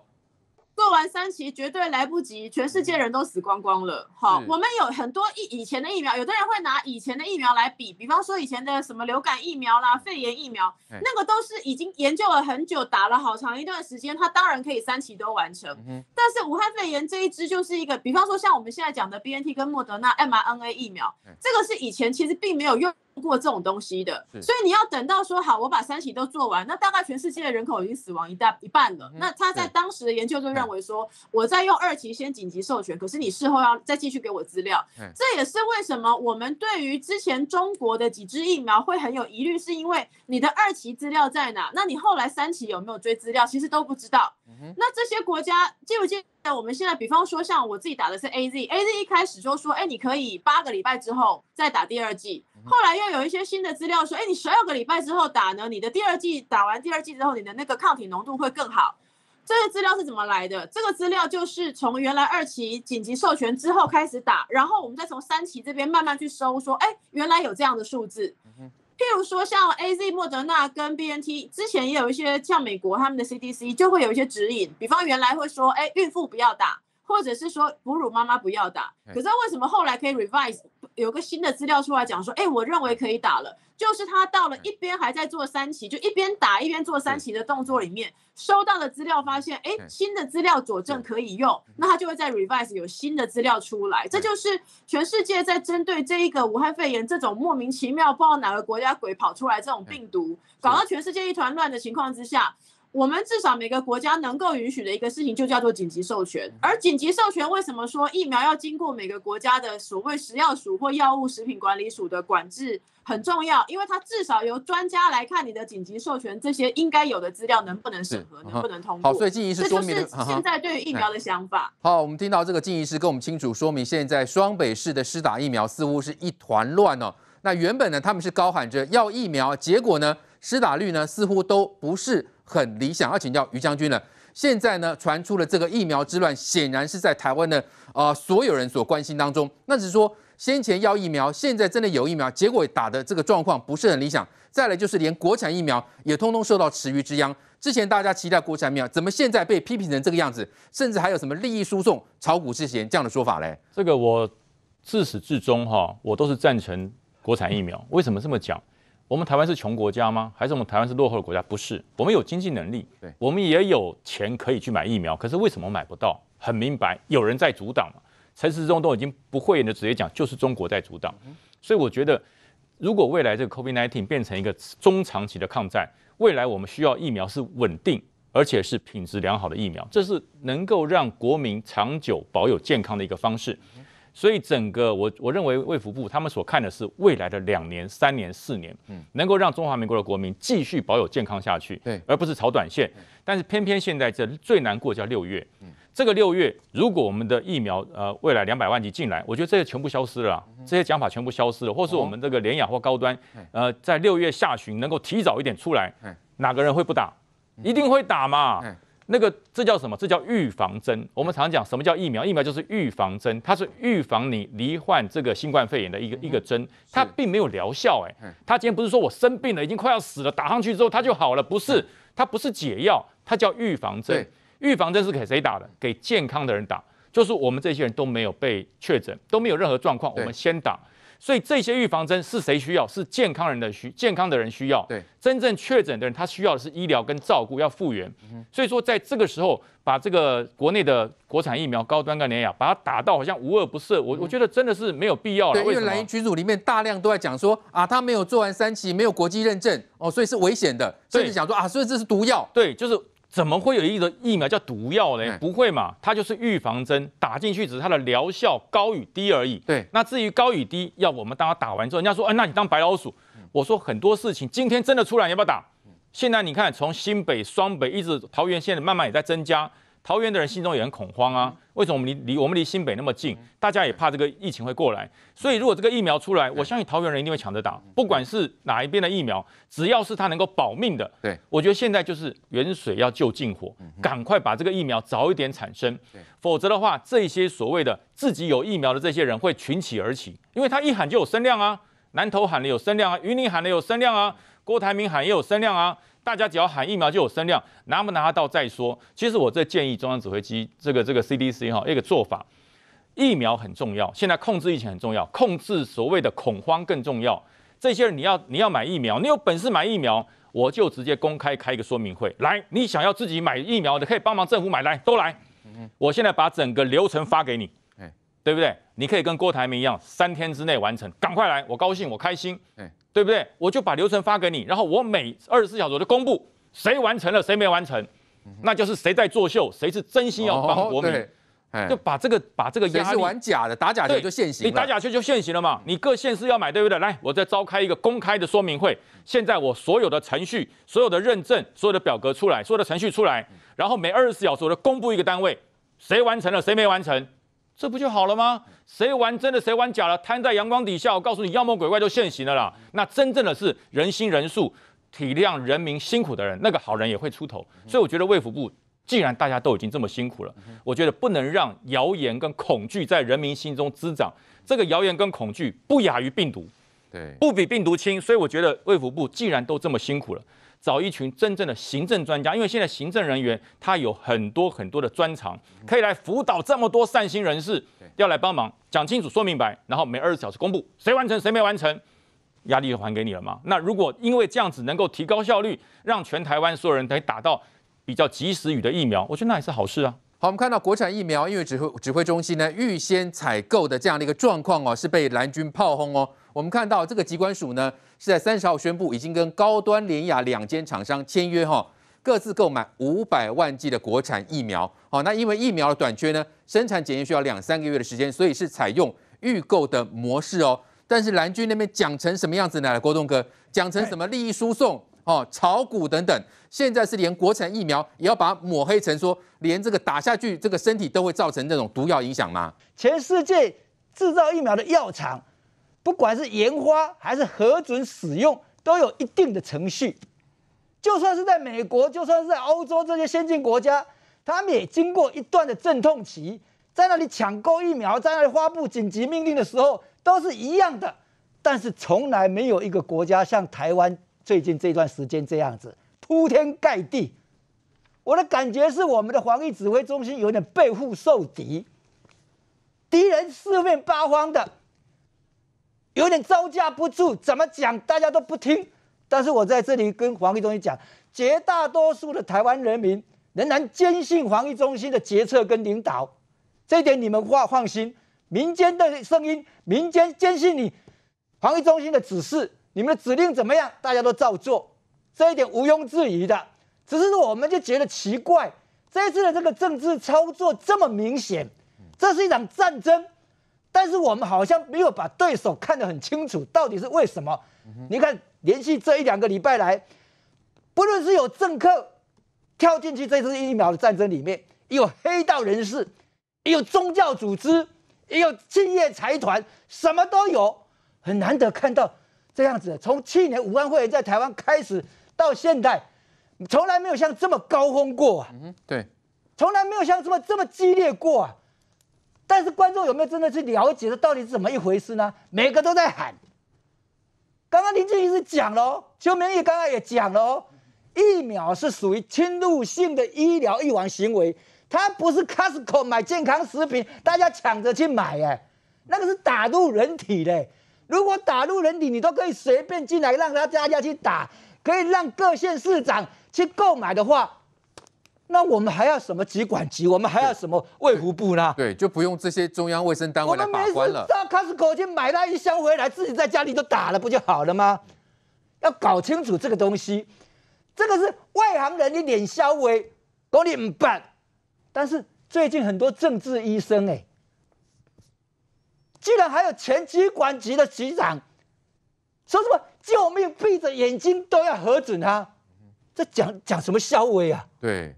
做完三期绝对来不及，全世界人都死光光了。好，我们有很多以以前的疫苗，有的人会拿以前的疫苗来比，比方说以前的什么流感疫苗啦、肺炎疫苗，那个都是已经研究了很久，打了好长一段时间，它当然可以三期都完成。但是武汉肺炎这一支就是一个，比方说像我们现在讲的 B N T 跟莫德纳 M R N A 疫苗，这个是以前其实并没有用。过这种东西的，所以你要等到说好，我把三期都做完，那大概全世界的人口已经死亡一大一半了。那他在当时的研究就认为说，我在用二期先紧急授权，可是你事后要再继续给我资料。这也是为什么我们对于之前中国的几支疫苗会很有疑虑，是因为你的二期资料在哪？那你后来三期有没有追资料，其实都不知道。那这些国家接不接？那我们现在，比方说，像我自己打的是 A Z，A Z 一开始就说，哎，你可以八个礼拜之后再打第二剂，后来又有一些新的资料说，哎，你十二个礼拜之后打呢，你的第二剂打完第二剂之后，你的那个抗体浓度会更好。这个资料是怎么来的？这个资料就是从原来二期紧急授权之后开始打，然后我们再从三期这边慢慢去收，说，哎，原来有这样的数字。譬如说，像 A Z 莫德纳跟 B N T 之前也有一些像美国他们的 C D C 就会有一些指引，比方原来会说，哎，孕妇不要打。或者是说哺乳妈妈不要打，可是为什么后来可以 revise 有个新的资料出来讲说，哎，我认为可以打了，就是他到了一边还在做三期，就一边打一边做三期的动作里面，收到的资料发现，哎，新的资料佐证可以用，那他就会在 revise 有新的资料出来，这就是全世界在针对这一个武汉肺炎这种莫名其妙不知道哪个国家鬼跑出来这种病毒搞到全世界一团乱的情况之下。我们至少每个国家能够允许的一个事情，就叫做紧急授权。而紧急授权，为什么说疫苗要经过每个国家的所谓食药署或药物食品管理署的管制很重要？因为它至少由专家来看你的紧急授权这些应该有的资料能不能审核，能不能通过。好，所以静怡是说明，现在对于疫苗的想法。好，我们听到这个静怡是跟我们清楚说明，现在双北市的施打疫苗似乎是一团乱哦。那原本呢，他们是高喊着要疫苗，结果呢，施打率呢似乎都不是。很理想，要请教于将军了。现在呢，传出了这个疫苗之乱，显然是在台湾的啊所有人所关心当中。那只是说，先前要疫苗，现在真的有疫苗，结果打的这个状况不是很理想。再来就是，连国产疫苗也通通受到池鱼之殃。之前大家期待国产疫苗，怎么现在被批评成这个样子？甚至还有什么利益输送、炒股之嫌这样的说法嘞？这个我自始至终哈，我都是赞成国产疫苗。为什么这么讲？我们台湾是穷国家吗？还是我们台湾是落后的国家？不是，我们有经济能力，我们也有钱可以去买疫苗。可是为什么买不到？很明白，有人在阻挡嘛。陈时中都已经不会的直接讲，就是中国在阻挡。所以我觉得，如果未来这个 COVID-19 变成一个中长期的抗战，未来我们需要疫苗是稳定而且是品质良好的疫苗，这是能够让国民长久保有健康的一个方式。所以整个我我认为卫福部他们所看的是未来的两年、三年、四年，嗯，能够让中华民国的国民继续保有健康下去，对，而不是炒短线。但是偏偏现在这最难过叫六月，嗯，这个六月如果我们的疫苗呃未来两百万级进来，我觉得这些全部消失了，这些讲法全部消失了，或是我们这个联雅或高端，呃，在六月下旬能够提早一点出来，哪个人会不打？一定会打嘛。那个，这叫什么？这叫预防针。我们常讲什么叫疫苗？疫苗就是预防针，它是预防你罹患这个新冠肺炎的一个一个针，它并没有疗效。哎，它今天不是说我生病了，已经快要死了，打上去之后它就好了，不是，它不是解药，它叫预防针。预防针是给谁打的？给健康的人打，就是我们这些人都没有被确诊，都没有任何状况，我们先打。所以这些预防针是谁需要？是健康人的需，健康的人需要。对，真正确诊的人，他需要的是医疗跟照顾，要复原。所以说，在这个时候，把这个国内的国产疫苗、高端概念呀，把它打到好像无恶不赦，我我觉得真的是没有必要了。对，因为蓝衣群组里面大量都在讲说啊，他没有做完三期，没有国际认证哦，所以是危险的，甚至讲说啊，所以这是毒药。对，就是。怎么会有一个疫苗叫毒药呢？不会嘛，它就是预防针，打进去只是它的疗效高与低而已。对，那至于高与低，要我们当它打完之后，人家说，哎，那你当白老鼠。我说很多事情今天真的出来，要不要打？现在你看，从新北、双北一直桃园，现在慢慢也在增加。桃园的人心中也很恐慌啊，为什么我们离离我们离新北那么近，大家也怕这个疫情会过来。所以如果这个疫苗出来，我相信桃园人一定会抢着打。不管是哪一边的疫苗，只要是它能够保命的。对，我觉得现在就是远水要救近火，赶快把这个疫苗早一点产生。否则的话，这些所谓的自己有疫苗的这些人会群起而起，因为他一喊就有声量啊，南投喊了有声量啊，云林喊了有声量啊，郭台铭喊也有声量啊。大家只要喊疫苗就有声量，拿不拿得到再说。其实我在建议中央指挥机这个这个 CDC 哈一个做法，疫苗很重要，现在控制疫情很重要，控制所谓的恐慌更重要。这些人你要你要买疫苗，你有本事买疫苗，我就直接公开开一个说明会，来，你想要自己买疫苗的可以帮忙政府买，来都来，我现在把整个流程发给你。对不对？你可以跟郭台铭一样，三天之内完成，赶快来，我高兴，我开心，对不对？我就把流程发给你，然后我每二十四小时我就公布谁完成了，谁没完成，那就是谁在作秀，谁是真心要帮国民。就把这个把这个压力。也是玩假的，打假球就现行。你打假球就现行了嘛？你各县市要买，对不对？来，我再召开一个公开的说明会。现在我所有的程序、所有的认证、所有的表格出来，所有的程序出来，然后每二十四小时我就公布一个单位，谁完成了，谁没完成。这不就好了吗？谁玩真的，谁玩假的，摊在阳光底下，我告诉你，妖魔鬼怪就现形了啦！那真正的是人心、人数、体谅人民辛苦的人，那个好人也会出头。所以我觉得卫福部既然大家都已经这么辛苦了，我觉得不能让谣言跟恐惧在人民心中滋长。这个谣言跟恐惧不亚于病毒，对，不比病毒轻。所以我觉得卫福部既然都这么辛苦了。找一群真正的行政专家，因为现在行政人员他有很多很多的专长，可以来辅导这么多善心人士要来帮忙，讲清楚说明白，然后每二十小时公布谁完成谁没完成，压力就还给你了吗？那如果因为这样子能够提高效率，让全台湾所有人可以打到比较及时雨的疫苗，我觉得那也是好事啊。好，我们看到国产疫苗，因为指挥指挥中心呢预先采购的这样的一个状况哦，是被蓝军炮轰哦。我们看到这个机关署呢。是在三十号宣布，已经跟高端、廉雅两间厂商签约，哈，各自购买五百万剂的国产疫苗。好，那因为疫苗的短缺呢，生产检验需要两三个月的时间，所以是采用预购的模式哦。但是蓝军那边讲成什么样子呢？郭东哥讲成什么利益输送哦，炒股等等。现在是连国产疫苗也要把抹黑成说，连这个打下去，这个身体都会造成这种毒药影响吗？全世界制造疫苗的药厂。不管是研发还是核准使用，都有一定的程序。就算是在美国，就算是在欧洲这些先进国家，他们也经过一段的阵痛期，在那里抢购疫苗，在那里发布紧急命令的时候，都是一样的。但是从来没有一个国家像台湾最近这段时间这样子，铺天盖地。我的感觉是，我们的防疫指挥中心有点背腹受敌，敌人四面八方的。有点招架不住，怎么讲？大家都不听。但是我在这里跟防疫中心讲，绝大多数的台湾人民仍然坚信防疫中心的决策跟领导，这一点你们放放心。民间的声音，民间坚信你防疫中心的指示，你们的指令怎么样？大家都照做，这一点毋庸置疑的。只是我们就觉得奇怪，这一次的这个政治操作这么明显，这是一场战争。但是我们好像没有把对手看得很清楚，到底是为什么？你看，连续这一两个礼拜来，不论是有政客跳进去这次疫苗的战争里面，也有黑道人士，也有宗教组织，也有企业财团，什么都有，很难得看到这样子。从去年武汉会在台湾开始，到现在，从来没有像这么高峰过啊！嗯，对，从来没有像这么这么激烈过啊！但是观众有没有真的去了解这到底是怎么一回事呢？每个都在喊。刚刚林志义是讲了，邱明义刚刚也讲了，疫苗是属于侵入性的医疗预防行为，它不是 Costco 买健康食品，大家抢着去买哎，那个是打入人体的。如果打入人体，你都可以随便进来，让他大家去打，可以让各县市长去购买的话。那我们还要什么疾管局？我们还要什么卫福部呢？对，就不用这些中央卫生单位来把关了。到 Costco 去买那一箱回来，自己在家里都打了，不就好了吗？要搞清楚这个东西，这个是外行人。你脸消微，你脸板。但是最近很多政治医生，哎，居然还有前疾管局的局长说什么救命，闭着眼睛都要核准他？这讲讲什么消微啊？对。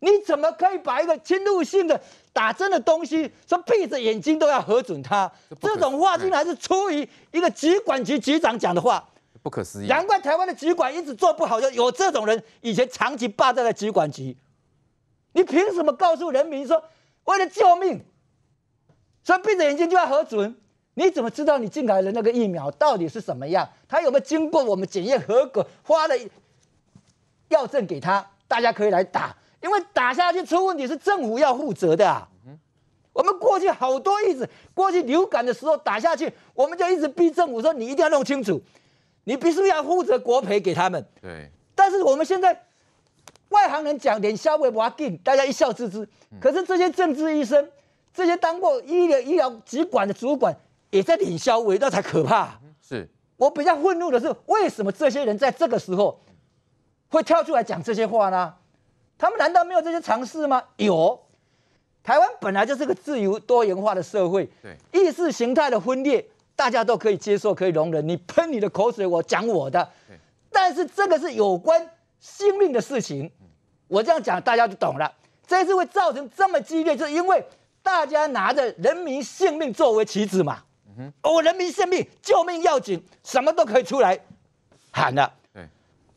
你怎么可以把一个侵入性、的打针的东西说闭着眼睛都要核准它？这种话竟然是出于一个主管局局长讲的话，不可思议。难怪台湾的主管一直做不好，有有这种人以前长期霸占了主管局。你凭什么告诉人民说，为了救命，说闭着眼睛就要核准？你怎么知道你进来的那个疫苗到底是什么样？它有没有经过我们检验合格？发了药证给他，大家可以来打。因为打下去出问题是政府要负责的。啊。我们过去好多例子，过去流感的时候打下去，我们就一直逼政府说你一定要弄清楚，你必须要负责国赔给他们。对。但是我们现在外行人讲点消费不要紧，大家一笑置之。可是这些政治医生、这些当过医疗医疗主管的主管也在领消费，那才可怕。是。我比较愤怒的是，为什么这些人在这个时候会跳出来讲这些话呢？他们难道没有这些尝试吗？有，台湾本来就是个自由多元化的社会，对，意识形态的分裂，大家都可以接受，可以容忍。你喷你的口水，我讲我的，但是这个是有关性命的事情，我这样讲，大家就懂了。这次会造成这么激烈，就是因为大家拿着人民性命作为棋子嘛。我、哦，人民性命，救命要紧，什么都可以出来喊了。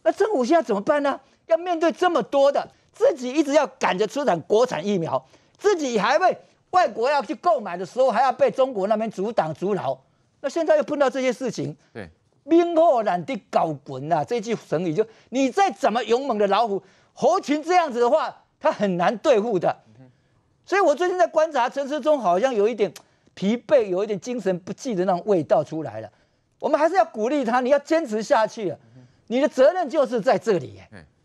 那政府现在怎么办呢？要面对这么多的。自己一直要赶着出产国产疫苗，自己还被外国要去购买的时候，还要被中国那边阻挡阻挠。那现在又碰到这些事情，对，兵破胆的搞滚啊！这句成语就，你再怎么勇猛的老虎，猴群这样子的话，他很难对付的。所以我最近在观察陈世中，好像有一点疲惫，有一点精神不济的那种味道出来了。我们还是要鼓励他，你要坚持下去，你的责任就是在这里。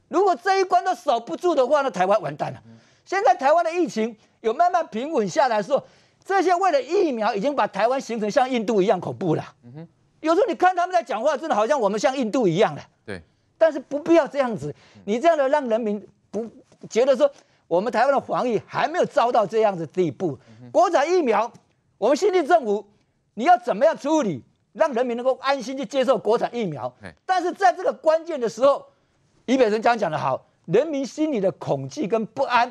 如果这一关都守不住的话，那台湾完蛋了。现在台湾的疫情有慢慢平稳下来，候，这些为了疫苗已经把台湾形成像印度一样恐怖了。有时候你看他们在讲话，真的好像我们像印度一样的。对，但是不必要这样子。你这样的让人民不觉得说我们台湾的防疫还没有遭到这样子地步。国产疫苗，我们新政府你要怎么样处理，让人民能够安心去接受国产疫苗？但是在这个关键的时候。李北辰这讲的好，人民心里的恐惧跟不安，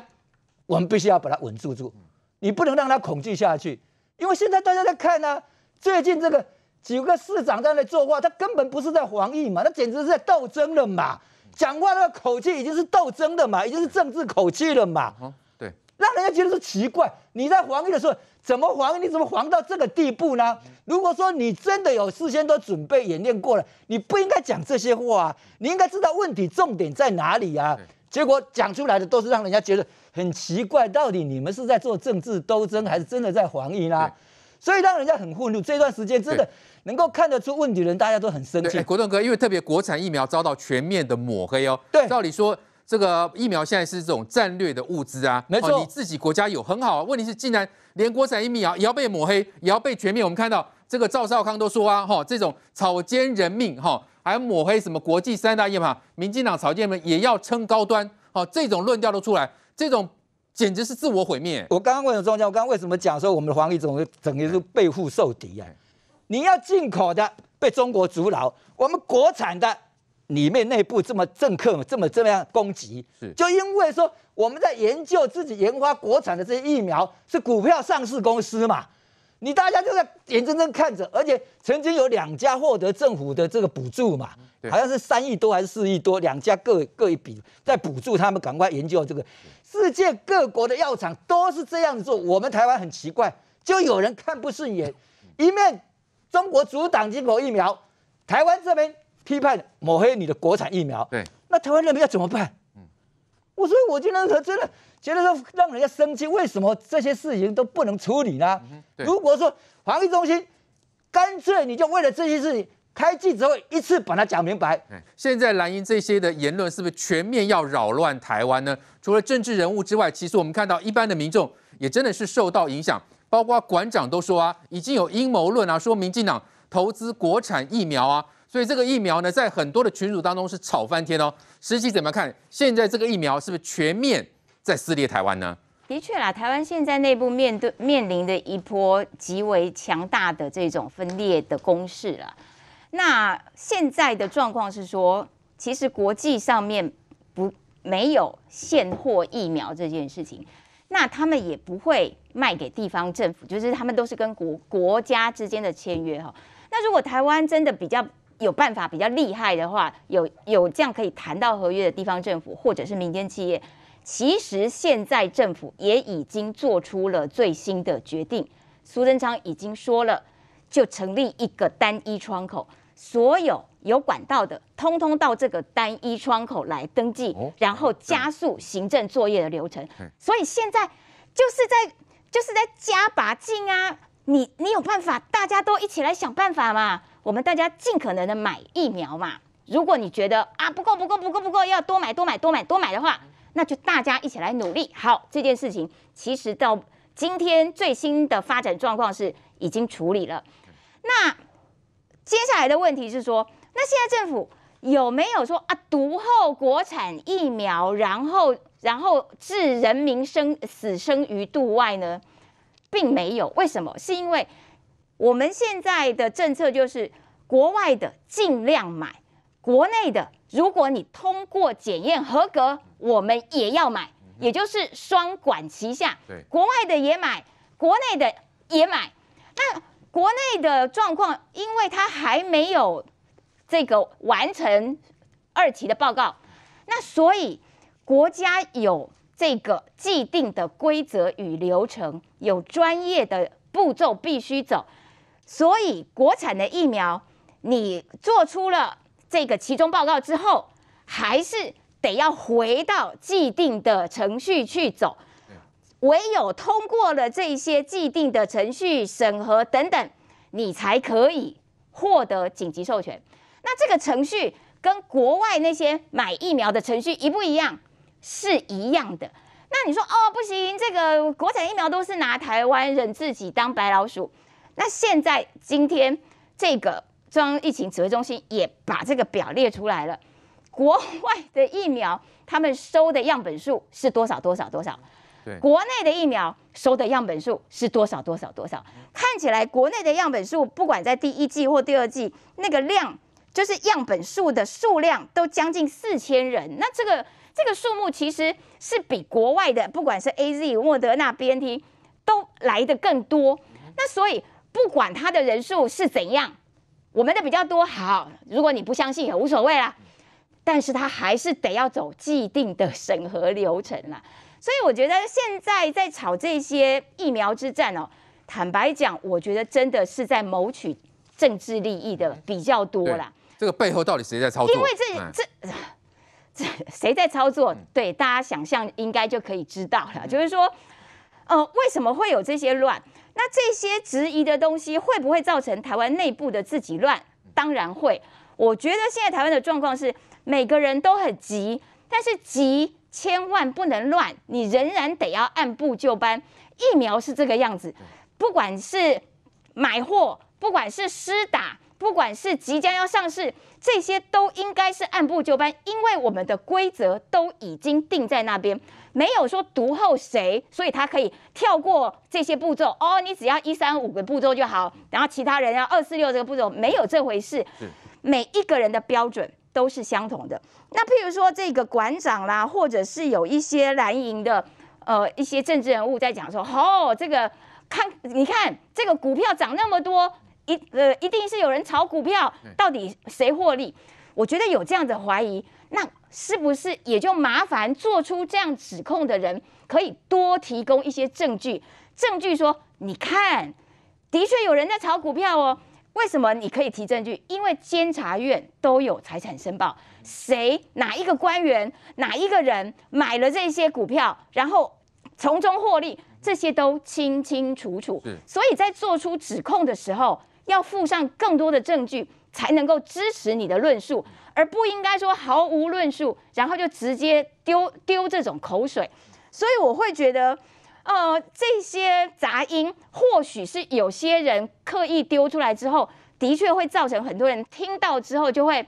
我们必须要把它稳住住。你不能让他恐惧下去，因为现在大家在看呢。最近这个几个市长在那作话，他根本不是在防疫嘛，他简直是在斗争了嘛。讲话那个口气已经是斗争的嘛，已经是政治口气了嘛。让人家觉得是奇怪，你在防疫的时候怎么防？你怎么防到这个地步呢？如果说你真的有事先都准备演练过了，你不应该讲这些话啊！你应该知道问题重点在哪里啊！结果讲出来的都是让人家觉得很奇怪，到底你们是在做政治斗争，还是真的在防疫呢？所以让人家很愤怒。这段时间真的能够看得出问题，人大家都很生气。国栋哥，因为特别国产疫苗遭到全面的抹黑哦。对，照理说。这个疫苗现在是这种战略的物资啊，没错，你自己国家有很好，问题是竟然连国产疫苗也要被抹黑，也要被全面。我们看到这个赵少康都说啊，哈，这种草菅人命哈，还抹黑什么国际三大疫苗？民进党草芥们也要称高端，好，这种论调都出来，这种简直是自我毁灭。我刚刚问了庄家，我刚刚为什么讲说我们的黄立总整个是背腹受敌啊？你要进口的被中国阻挠，我们国产的。里面内部这么政客这么这样攻击，就因为说我们在研究自己研发国产的这些疫苗，是股票上市公司嘛？你大家就在眼睁睁看着，而且曾经有两家获得政府的这个补助嘛，好像是三亿多还是四亿多，两家各各一笔在补助他们赶快研究这个。世界各国的药厂都是这样子做，我们台湾很奇怪，就有人看不顺眼，一面中国阻挡进口疫苗，台湾这边。批判抹黑你的国产疫苗，对，那台湾人民要怎么办？嗯，我所以我就认为真的觉得说让人家生气，为什么这些事情都不能处理呢？如果说防疫中心干脆你就为了这些事情开记者会一次把它讲明白，现在蓝营这些的言论是不是全面要扰乱台湾呢？除了政治人物之外，其实我们看到一般的民众也真的是受到影响，包括馆长都说啊，已经有阴谋论啊，说民进党投资国产疫苗啊。所以这个疫苗呢，在很多的群主当中是炒翻天哦。实际怎么看？现在这个疫苗是不是全面在撕裂台湾呢？的确啦，台湾现在内部面对面临的一波极为强大的这种分裂的攻势了。那现在的状况是说，其实国际上面不没有现货疫苗这件事情，那他们也不会卖给地方政府，就是他们都是跟国国家之间的签约哈。那如果台湾真的比较有办法比较厉害的话，有有这样可以谈到合约的地方政府或者是民间企业，其实现在政府也已经做出了最新的决定。苏贞昌已经说了，就成立一个单一窗口，所有有管道的通通到这个单一窗口来登记，然后加速行政作业的流程。所以现在就是在就是在加把劲啊！你你有办法，大家都一起来想办法嘛。我们大家尽可能的买疫苗嘛。如果你觉得啊不够不够不够不够，要多买多买多买多买的话，那就大家一起来努力。好，这件事情其实到今天最新的发展状况是已经处理了。那接下来的问题是说，那现在政府有没有说啊，独后国产疫苗，然后然后置人民生死生于度外呢？并没有。为什么？是因为。我们现在的政策就是，国外的尽量买，国内的如果你通过检验合格，我们也要买，也就是双管齐下。对，国外的也买，国内的也买。那国内的状况，因为它还没有这个完成二期的报告，那所以国家有这个既定的规则与流程，有专业的步骤必须走。所以，国产的疫苗，你做出了这个其中报告之后，还是得要回到既定的程序去走。唯有通过了这些既定的程序审核等等，你才可以获得紧急授权。那这个程序跟国外那些买疫苗的程序一不一样？是一样的。那你说，哦，不行，这个国产疫苗都是拿台湾人自己当白老鼠。那现在今天这个中央疫情指挥中心也把这个表列出来了，国外的疫苗他们收的样本数是多少多少多少？国内的疫苗收的样本数是多少多少多少？看起来国内的样本数不管在第一季或第二季，那个量就是样本数的数量都将近四千人。那这个这个数目其实是比国外的，不管是 A Z、莫德纳、B N T 都来的更多。那所以。不管他的人数是怎样，我们的比较多好。如果你不相信也无所谓啦，但是他还是得要走既定的审核流程啦。所以我觉得现在在炒这些疫苗之战哦，坦白讲，我觉得真的是在谋取政治利益的比较多啦。这个背后到底谁在操作？因为这这这谁在操作？对大家想象应该就可以知道了。就是说，呃，为什么会有这些乱？那这些质疑的东西会不会造成台湾内部的自己乱？当然会。我觉得现在台湾的状况是每个人都很急，但是急千万不能乱，你仍然得要按部就班。疫苗是这个样子，不管是买货，不管是施打，不管是即将要上市，这些都应该是按部就班，因为我们的规则都已经定在那边。没有说读后谁，所以他可以跳过这些步骤哦。你只要一三五个步骤就好，然后其他人要二四六这个步骤没有这回事。是，每一个人的标准都是相同的。那譬如说这个馆长啦，或者是有一些蓝营的呃一些政治人物在讲说，哦，这个看你看这个股票涨那么多，一呃一定是有人炒股票，到底谁获利？我觉得有这样的怀疑。那是不是也就麻烦做出这样指控的人，可以多提供一些证据？证据说，你看，的确有人在炒股票哦。为什么你可以提证据？因为监察院都有财产申报，谁哪一个官员哪一个人买了这些股票，然后从中获利，这些都清清楚楚。所以，在做出指控的时候，要附上更多的证据。才能够支持你的论述，而不应该说毫无论述，然后就直接丢丢这种口水。所以我会觉得，呃，这些杂音或许是有些人刻意丢出来之后，的确会造成很多人听到之后就会，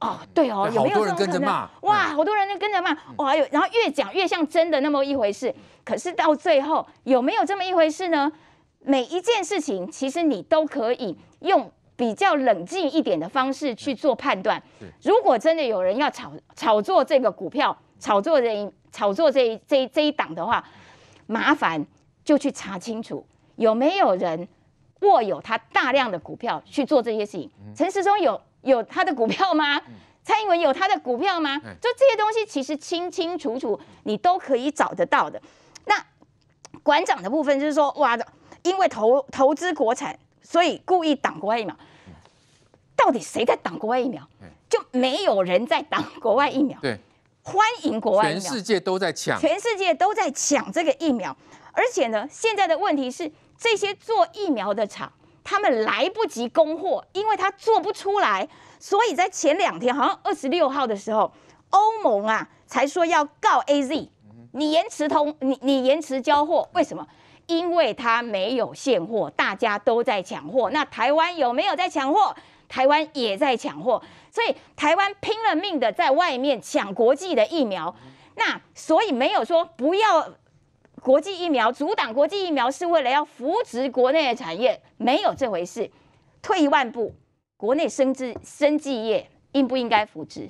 哦，对哦，有没有人跟着骂？哇，好多人就跟着骂。哇，有，然后越讲越像真的那么一回事。可是到最后有没有这么一回事呢？每一件事情，其实你都可以用。比较冷静一点的方式去做判断。如果真的有人要炒炒作这个股票，炒作这炒作这这这一档的话，麻烦就去查清楚有没有人握有他大量的股票去做这些事情。陈世忠有有他的股票吗？蔡英文有他的股票吗？就这些东西其实清清楚楚，你都可以找得到的。那馆长的部分就是说，哇，因为投投资国产，所以故意挡国疫嘛。到底谁在挡国外疫苗？就没有人在挡国外疫苗。对，欢迎国外疫苗。全世界都在抢，全世界都在抢这个疫苗。而且呢，现在的问题是，这些做疫苗的厂，他们来不及供货，因为他做不出来。所以，在前两天，好像二十六号的时候，欧盟啊，才说要告 A Z，你延迟通，你你延迟交货，为什么？因为他没有现货，大家都在抢货。那台湾有没有在抢货？台湾也在抢货，所以台湾拼了命的在外面抢国际的疫苗。那所以没有说不要国际疫苗，阻挡国际疫苗是为了要扶植国内产业，没有这回事。退一万步，国内生资生技业应不应该扶植？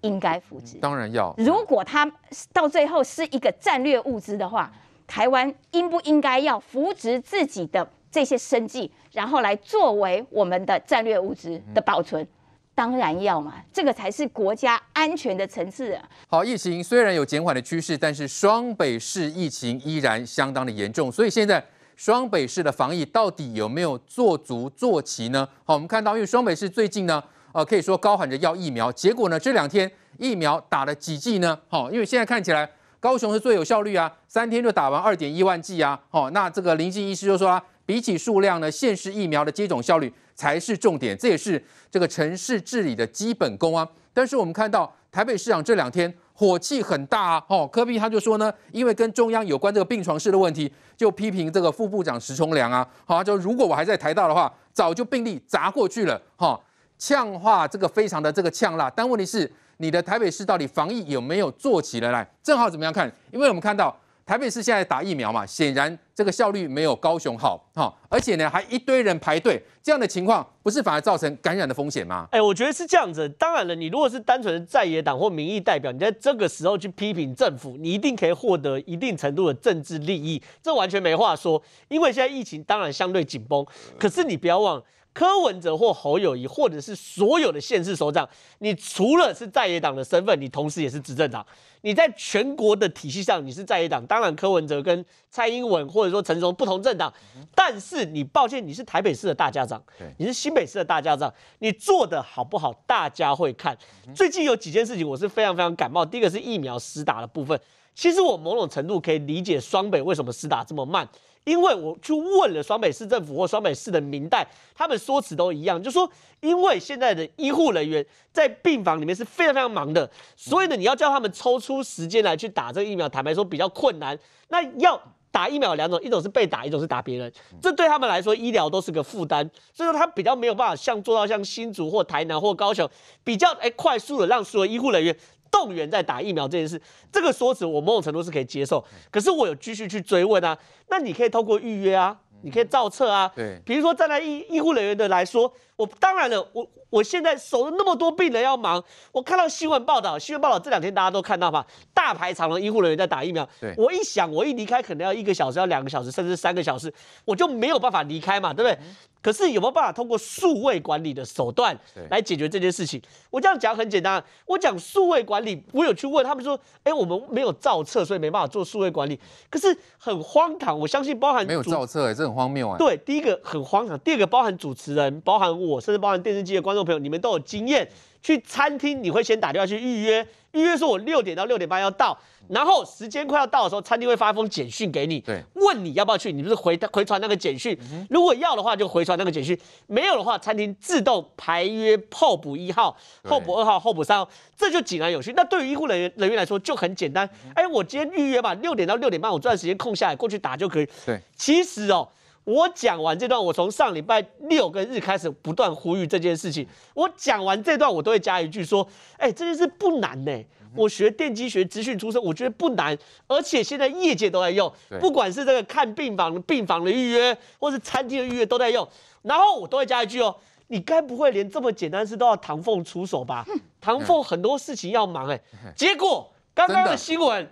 应该扶植，当然要。如果它到最后是一个战略物资的话，台湾应不应该要扶植自己的？这些生计，然后来作为我们的战略物资的保存，当然要嘛，这个才是国家安全的层次。好，疫情虽然有减缓的趋势，但是双北市疫情依然相当的严重，所以现在双北市的防疫到底有没有做足做齐呢？好，我们看到，因为双北市最近呢，呃，可以说高喊着要疫苗，结果呢，这两天疫苗打了几剂呢？好，因为现在看起来高雄是最有效率啊，三天就打完二点一万剂啊，哦，那这个林静医师就说。比起数量呢，现实疫苗的接种效率才是重点，这也是这个城市治理的基本功啊。但是我们看到台北市长这两天火气很大啊，哦，科比他就说呢，因为跟中央有关这个病床室的问题，就批评这个副部长石重良啊，好，就如果我还在台大的话，早就病例砸过去了哈，呛话这个非常的这个呛辣。但问题是，你的台北市到底防疫有没有做起来？来，正好怎么样看？因为我们看到。台北市现在打疫苗嘛，显然这个效率没有高雄好，哈，而且呢还一堆人排队，这样的情况不是反而造成感染的风险吗？哎，我觉得是这样子。当然了，你如果是单纯的在野党或民意代表，你在这个时候去批评政府，你一定可以获得一定程度的政治利益，这完全没话说。因为现在疫情当然相对紧绷，可是你不要忘。柯文哲或侯友谊，或者是所有的县市首长，你除了是在野党的身份，你同时也是执政党。你在全国的体系上，你是在野党。当然，柯文哲跟蔡英文或者说陈松不同政党，但是你抱歉，你是台北市的大家长，你是新北市的大家长，你做的好不好，大家会看。最近有几件事情，我是非常非常感冒。第一个是疫苗施打的部分，其实我某种程度可以理解双北为什么施打这么慢。因为我去问了双北市政府或双北市的民代，他们说辞都一样，就说因为现在的医护人员在病房里面是非常非常忙的，所以呢，你要叫他们抽出时间来去打这疫苗，坦白说比较困难。那要打疫苗两种，一种是被打，一种是打别人，这对他们来说医疗都是个负担，所以说他比较没有办法像做到像新竹或台南或高雄比较哎快速的让所有医护人员。动员在打疫苗这件事，这个说辞我某种程度是可以接受。可是我有继续去追问啊，那你可以透过预约啊，你可以造册啊。对，比如说站在医医护人员的来说。我当然了，我我现在守了那么多病人要忙，我看到新闻报道，新闻报道这两天大家都看到吧，大排长龙医护人员在打疫苗。对，我一想，我一离开可能要一个小时，要两个小时，甚至三个小时，我就没有办法离开嘛，对不对？可是有没有办法通过数位管理的手段来解决这件事情？我这样讲很简单，我讲数位管理，我有去问他们说，哎，我们没有造册，所以没办法做数位管理。可是很荒唐，我相信包含没有造册，哎，这很荒谬啊。对，第一个很荒唐，第二个包含主持人，包含。我甚至包含电视机的观众朋友，你们都有经验。去餐厅，你会先打电话去预约，预约说我六点到六点半要到，然后时间快要到的时候，餐厅会发一封简讯给你，对，问你要不要去，你不是回回传那个简讯。如果要的话就回传那个简讯，没有的话，餐厅自动排约候补一号、候补二号、候补三，号，这就井然有序。那对于医护人员人员来说就很简单，哎，我今天预约吧，六点到六点半，我这段时间空下来过去打就可以。对，其实哦。我讲完这段，我从上礼拜六跟日开始不断呼吁这件事情。我讲完这段，我都会加一句说：“哎，这件事不难呢。我学电机学资讯出身，我觉得不难。而且现在业界都在用，不管是这个看病房、病房的预约，或是餐厅的预约都在用。然后我都会加一句哦，你该不会连这么简单事都要唐凤出手吧？唐凤很多事情要忙哎。结果刚刚的新闻。”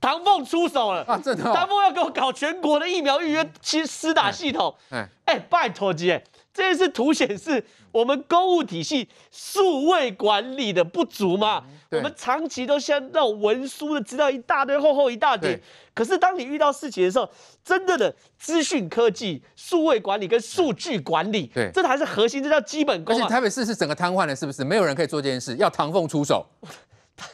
唐凤出手了，唐凤要给我搞全国的疫苗预约、新施打系统。哎，拜托姐，这是图显示我们公务体系数位管理的不足嘛？我们长期都像那种文书的，知道一大堆厚厚一大堆。可是当你遇到事情的时候，真的的资讯科技、数位管理跟数据管理，对，这才是核心，这叫基本功。而且台北市是整个瘫痪了，是不是？没有人可以做这件事，要唐凤出手。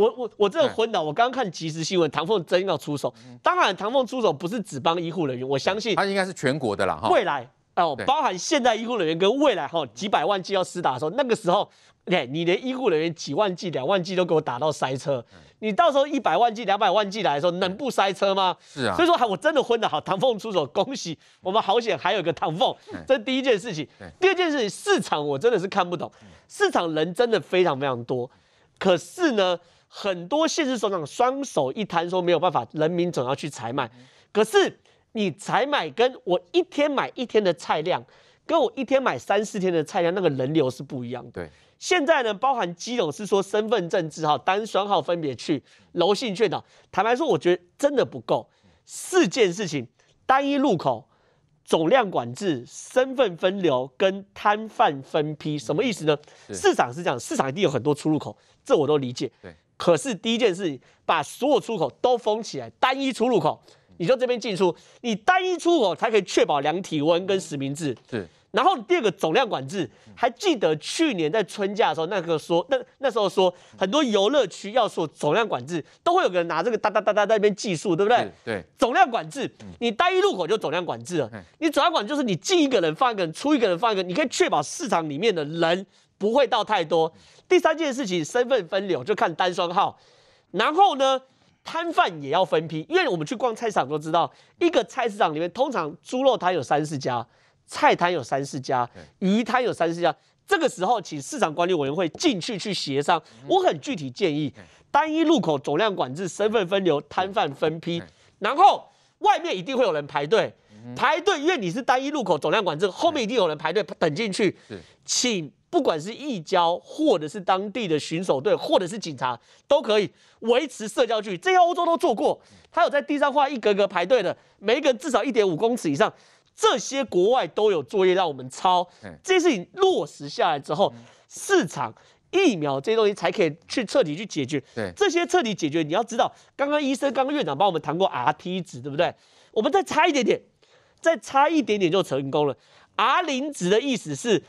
我我我真的昏倒！我刚刚看即时新闻，唐凤真要出手。当然，唐凤出手不是只帮医护人员，我相信他应该是全国的啦。未来哦，包含现在医护人员跟未来哈几百万剂要施打的时候，那个时候，哎，你连医护人员几万剂、两万剂都给我打到塞车，你到时候一百万剂、两百万剂来的时候，能不塞车吗？是啊，所以说，我真的昏倒。好，唐凤出手，恭喜我们，好险，还有个唐凤。这第一件事情，第二件事情，市场我真的是看不懂，市场人真的非常非常多，可是呢。很多县市首长双手一摊，说没有办法，人民总要去采买，可是你采买跟我一天买一天的菜量，跟我一天买三四天的菜量，那个人流是不一样的。对，现在呢，包含基隆是说身份证字号单双号分别去，柔性券的。坦白说，我觉得真的不够。四件事情：单一入口、总量管制、身份分流跟摊贩分批。什么意思呢？市场是这样，市场一定有很多出入口，这我都理解。对。可是第一件事，把所有出口都封起来，单一出入口，你就这边进出，你单一出口才可以确保量体温跟实名制。对。然后第二个总量管制，还记得去年在春假的时候，那个说，那那时候说很多游乐区要做总量管制，都会有个人拿这个哒哒哒哒在那边计数，对不对？对。总量管制，你单一入口就总量管制了。你总量管就是你进一个人放一个人，出一个人放一个，你可以确保市场里面的人不会到太多。第三件事情，身份分流，就看单双号。然后呢，摊贩也要分批，因为我们去逛菜场都知道，一个菜市场里面通常猪肉摊有三四家，菜摊有三四家，鱼摊有三四家。这个时候，请市场管理委员会进去去协商。我很具体建议，单一入口总量管制，身份分流，摊贩分批。然后外面一定会有人排队排队，因为你是单一入口总量管制，后面一定有人排队等进去。请不管是义交，或者是当地的巡守队，或者是警察，都可以维持社交距离。这些欧洲都做过，他有在地上画一格格排队的，每一个人至少一点五公尺以上。这些国外都有作业让我们抄。这些事情落实下来之后，市场疫苗这些东西才可以去彻底去解决。对这些彻底解决，你要知道，刚刚医生、刚刚院长帮我们谈过 R T 值，对不对？我们再差一点点，再差一点点就成功了。R 零值的意思是。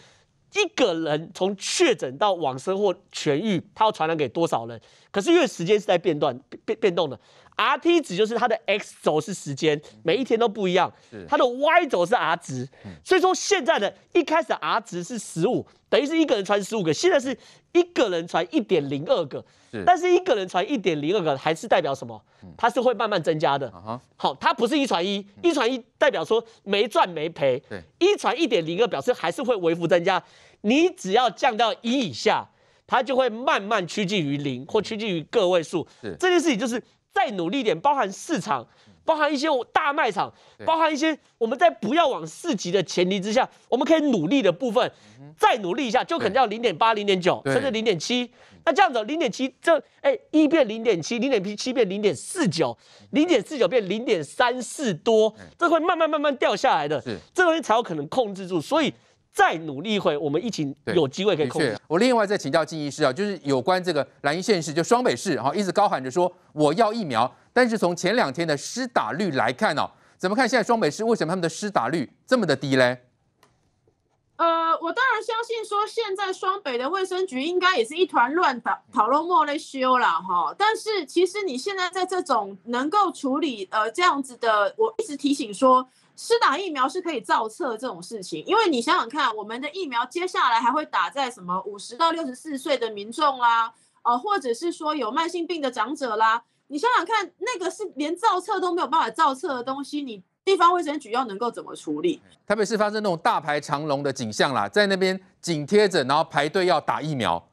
一个人从确诊到往生或痊愈，他要传染给多少人？可是因为时间是在变段变变动的，R T 值就是它的 X 轴是时间，每一天都不一样。它的 Y 轴是 R 值，所以说现在的一开始 R 值是十五，等于是一个人传十五个，现在是一个人传一点零二个。但是一个人传一点零二个还是代表什么？它是会慢慢增加的。好，它不是一传一，一传一代表说没赚没赔。一传一点零二表示还是会微幅增加，你只要降到一以下。它就会慢慢趋近于零或趋近于个位数。这件事情，就是再努力一点，包含市场，包含一些大卖场，包含一些我们在不要往四级的前提之下，我们可以努力的部分，再努力一下，就可能要零点八、零点九，甚至零点七。那这样子，零点七这哎一变零点七，零点七七变零点四九，零点四九变零点三四多，这会慢慢慢慢掉下来的。这东西才有可能控制住，所以。再努力一回，我们一起有机会可以控制。我另外再请教金医师啊，就是有关这个蓝医县市，就双北市哈，一直高喊着说我要疫苗，但是从前两天的施打率来看哦，怎么看现在双北市为什么他们的施打率这么的低嘞？呃，我当然相信说现在双北的卫生局应该也是一团乱的，讨论莫的修了哈。但是其实你现在在这种能够处理呃这样子的，我一直提醒说。施打疫苗是可以造册这种事情，因为你想想看，我们的疫苗接下来还会打在什么五十到六十四岁的民众啦，呃，或者是说有慢性病的长者啦，你想想看，那个是连造册都没有办法造册的东西，你地方卫生局要能够怎么处理？特别是发生那种大排长龙的景象啦，在那边紧贴着，然后排队要打疫苗。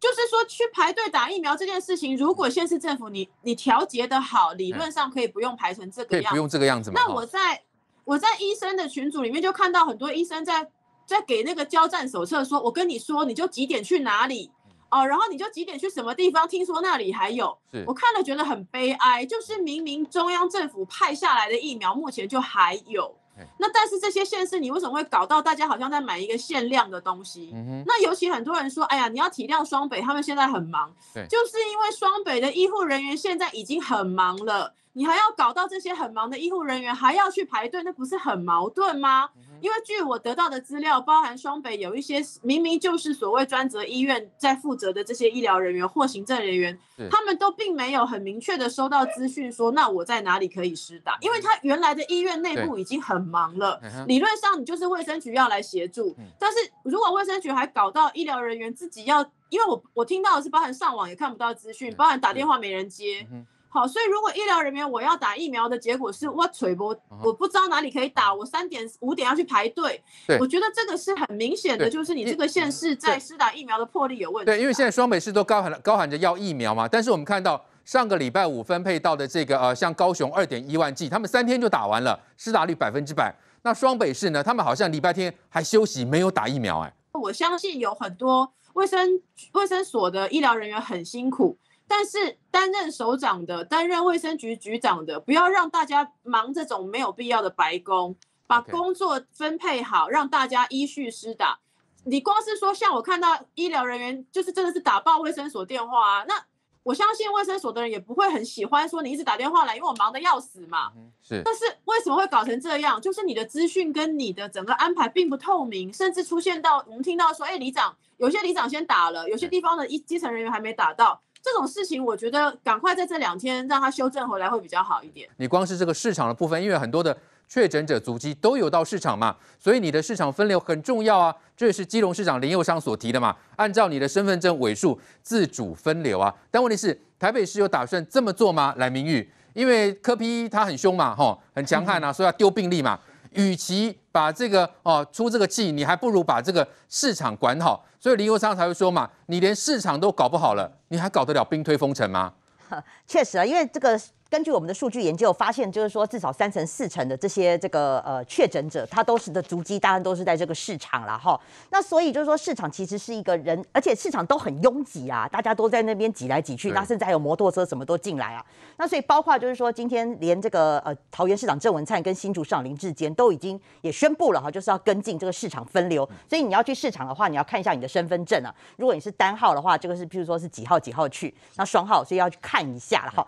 就是说，去排队打疫苗这件事情，如果现市政府你你调节的好，理论上可以不用排成这个样，不用这个样子那我在我在医生的群组里面就看到很多医生在在给那个交战手册，说我跟你说，你就几点去哪里哦，然后你就几点去什么地方，听说那里还有，我看了觉得很悲哀，就是明明中央政府派下来的疫苗，目前就还有。那但是这些县市，你为什么会搞到大家好像在买一个限量的东西？那尤其很多人说，哎呀，你要体谅双北，他们现在很忙。就是因为双北的医护人员现在已经很忙了。你还要搞到这些很忙的医护人员还要去排队，那不是很矛盾吗？因为据我得到的资料，包含双北有一些明明就是所谓专责医院在负责的这些医疗人员或行政人员，他们都并没有很明确的收到资讯说那我在哪里可以施打，因为他原来的医院内部已经很忙了。理论上你就是卫生局要来协助，但是如果卫生局还搞到医疗人员自己要，因为我我听到的是包含上网也看不到资讯，包含打电话没人接。好，所以如果医疗人员我要打疫苗的结果是，我垂我我不知道哪里可以打，我三点五点要去排队。我觉得这个是很明显的，就是你这个县市在施打疫苗的魄力有问题。对，因为现在双北市都高喊高喊着要疫苗嘛，但是我们看到上个礼拜五分配到的这个呃，像高雄二点一万剂，他们三天就打完了，施打率百分之百。那双北市呢，他们好像礼拜天还休息，没有打疫苗。哎，我相信有很多卫生卫生所的医疗人员很辛苦。但是担任首长的、担任卫生局局长的，不要让大家忙这种没有必要的白工，把工作分配好，让大家依序施打。你光是说像我看到医疗人员，就是真的是打爆卫生所电话啊！那我相信卫生所的人也不会很喜欢说你一直打电话来，因为我忙得要死嘛。是。但是为什么会搞成这样？就是你的资讯跟你的整个安排并不透明，甚至出现到我们听到说，哎，里长有些里长先打了，有些地方的一基层人员还没打到。这种事情，我觉得赶快在这两天让它修正回来会比较好一点。你光是这个市场的部分，因为很多的确诊者足迹都有到市场嘛，所以你的市场分流很重要啊。这也是基隆市长林佑昌所提的嘛。按照你的身份证尾数自主分流啊。但问题是，台北市有打算这么做吗？赖明玉，因为柯 P 他很凶嘛，吼，很强悍啊，说要丢病例嘛。与其把这个哦出这个气，你还不如把这个市场管好。所以零售商才会说嘛，你连市场都搞不好了，你还搞得了冰推风尘吗？确实啊，因为这个。根据我们的数据研究，发现就是说，至少三成四成的这些这个呃确诊者，他都是的足迹，当然都是在这个市场了哈。那所以就是说，市场其实是一个人，而且市场都很拥挤啊，大家都在那边挤来挤去，那甚至还有摩托车什么都进来啊。那所以包括就是说，今天连这个呃桃园市长郑文灿跟新竹市长林志坚都已经也宣布了哈，就是要跟进这个市场分流。所以你要去市场的话，你要看一下你的身份证啊。如果你是单号的话，这个是譬如说是几号几号去，那双号所以要去看一下了哈。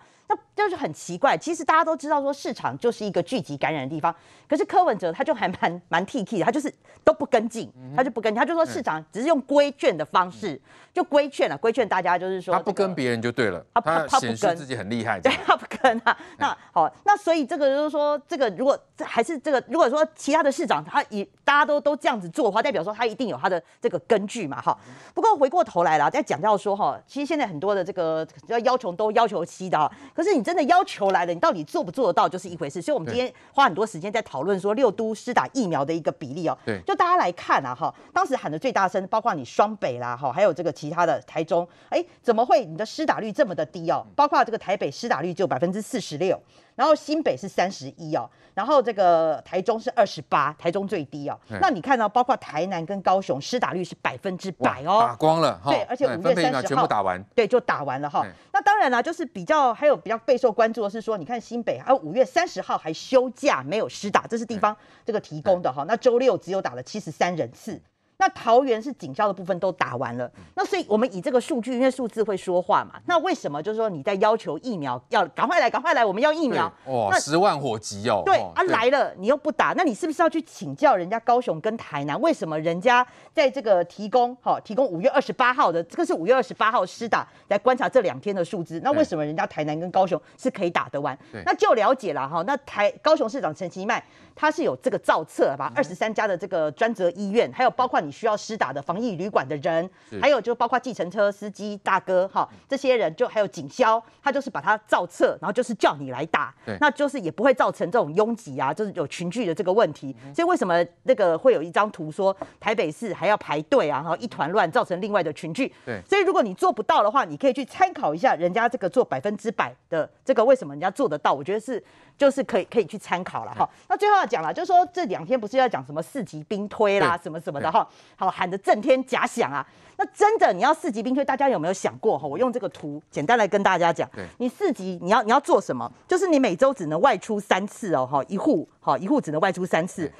那就是很奇怪，其实大家都知道说市场就是一个聚集感染的地方，可是柯文哲他就还蛮蛮 T T 的，他就是都不跟进，他就不跟，他就说市场只是用规劝的方式就规劝了，规劝大家就是说他不跟别人就对了，他他不跟自己很厉害，对，他不跟啊。那好，那所以这个就是说，这个如果还是这个，如果说其他的市长他以。大家都都这样子做的话，代表说他一定有他的这个根据嘛，哈。不过回过头来了，再讲到说哈，其实现在很多的这个要要求都要求期的哈，可是你真的要求来了，你到底做不做得到就是一回事。所以，我们今天花很多时间在讨论说六都施打疫苗的一个比例哦。对。就大家来看啊，哈，当时喊的最大声，包括你双北啦，哈，还有这个其他的台中，哎，怎么会你的施打率这么的低哦？包括这个台北施打率就百分之四十六。然后新北是三十一哦，然后这个台中是二十八，台中最低哦。那你看到包括台南跟高雄施打率是百分之百哦，打光了。对，而且五月三十号全部打完，对，就打完了哈。那当然啦，就是比较还有比较备受关注的是说，你看新北啊，五月三十号还休假没有施打，这是地方这个提供的哈。那周六只有打了七十三人次。那桃园是警消的部分都打完了，那所以我们以这个数据，因为数字会说话嘛。那为什么就是说你在要求疫苗要赶快来，赶快来，我们要疫苗，哦，十万火急哦。对啊，来了你又不打，那你是不是要去请教人家高雄跟台南，为什么人家在这个提供哈提供五月二十八号的这个是五月二十八号施打来观察这两天的数字？那为什么人家台南跟高雄是可以打得完？那就了解了哈。那台高雄市长陈其迈。他是有这个造册吧？二十三家的这个专责医院，还有包括你需要施打的防疫旅馆的人，还有就包括计程车司机大哥，哈，这些人就还有警消，他就是把它造册，然后就是叫你来打，那就是也不会造成这种拥挤啊，就是有群聚的这个问题。所以为什么那个会有一张图说台北市还要排队啊，然后一团乱，造成另外的群聚？对。所以如果你做不到的话，你可以去参考一下人家这个做百分之百的这个为什么人家做得到？我觉得是。就是可以可以去参考了哈。那最后要讲了，就是说这两天不是要讲什么四级兵推啦什么什么的哈。好喊得震天假响啊，那真的你要四级兵推，大家有没有想过哈？我用这个图简单来跟大家讲，你四级你要你要做什么？就是你每周只能外出三次哦哈，一户哈一户只能外出三次。